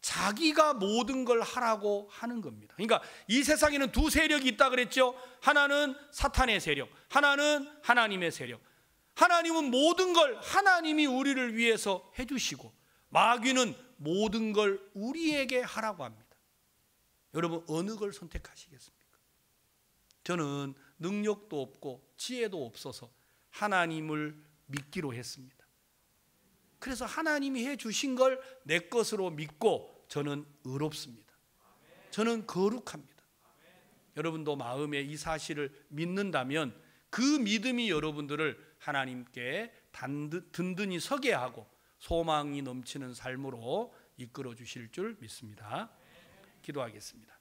자기가 모든 걸 하라고 하는 겁니다. 그러니까 이 세상에는 두 세력이 있다 그랬죠. 하나는 사탄의 세력, 하나는 하나님의 세력. 하나님은 모든 걸 하나님이 우리를 위해서 해 주시고 마귀는 모든 걸 우리에게 하라고 합니다. 여러분 어느 걸 선택하시겠습니까? 저는 능력도 없고 지혜도 없어서 하나님을 믿기로 했습니다. 그래서 하나님이 해 주신 걸 내 것으로 믿고 저는 의롭습니다. 저는 거룩합니다. 여러분도 마음에 이 사실을 믿는다면 그 믿음이 여러분들을 하나님께 든든히 서게 하고 소망이 넘치는 삶으로 이끌어 주실 줄 믿습니다. 기도하겠습니다.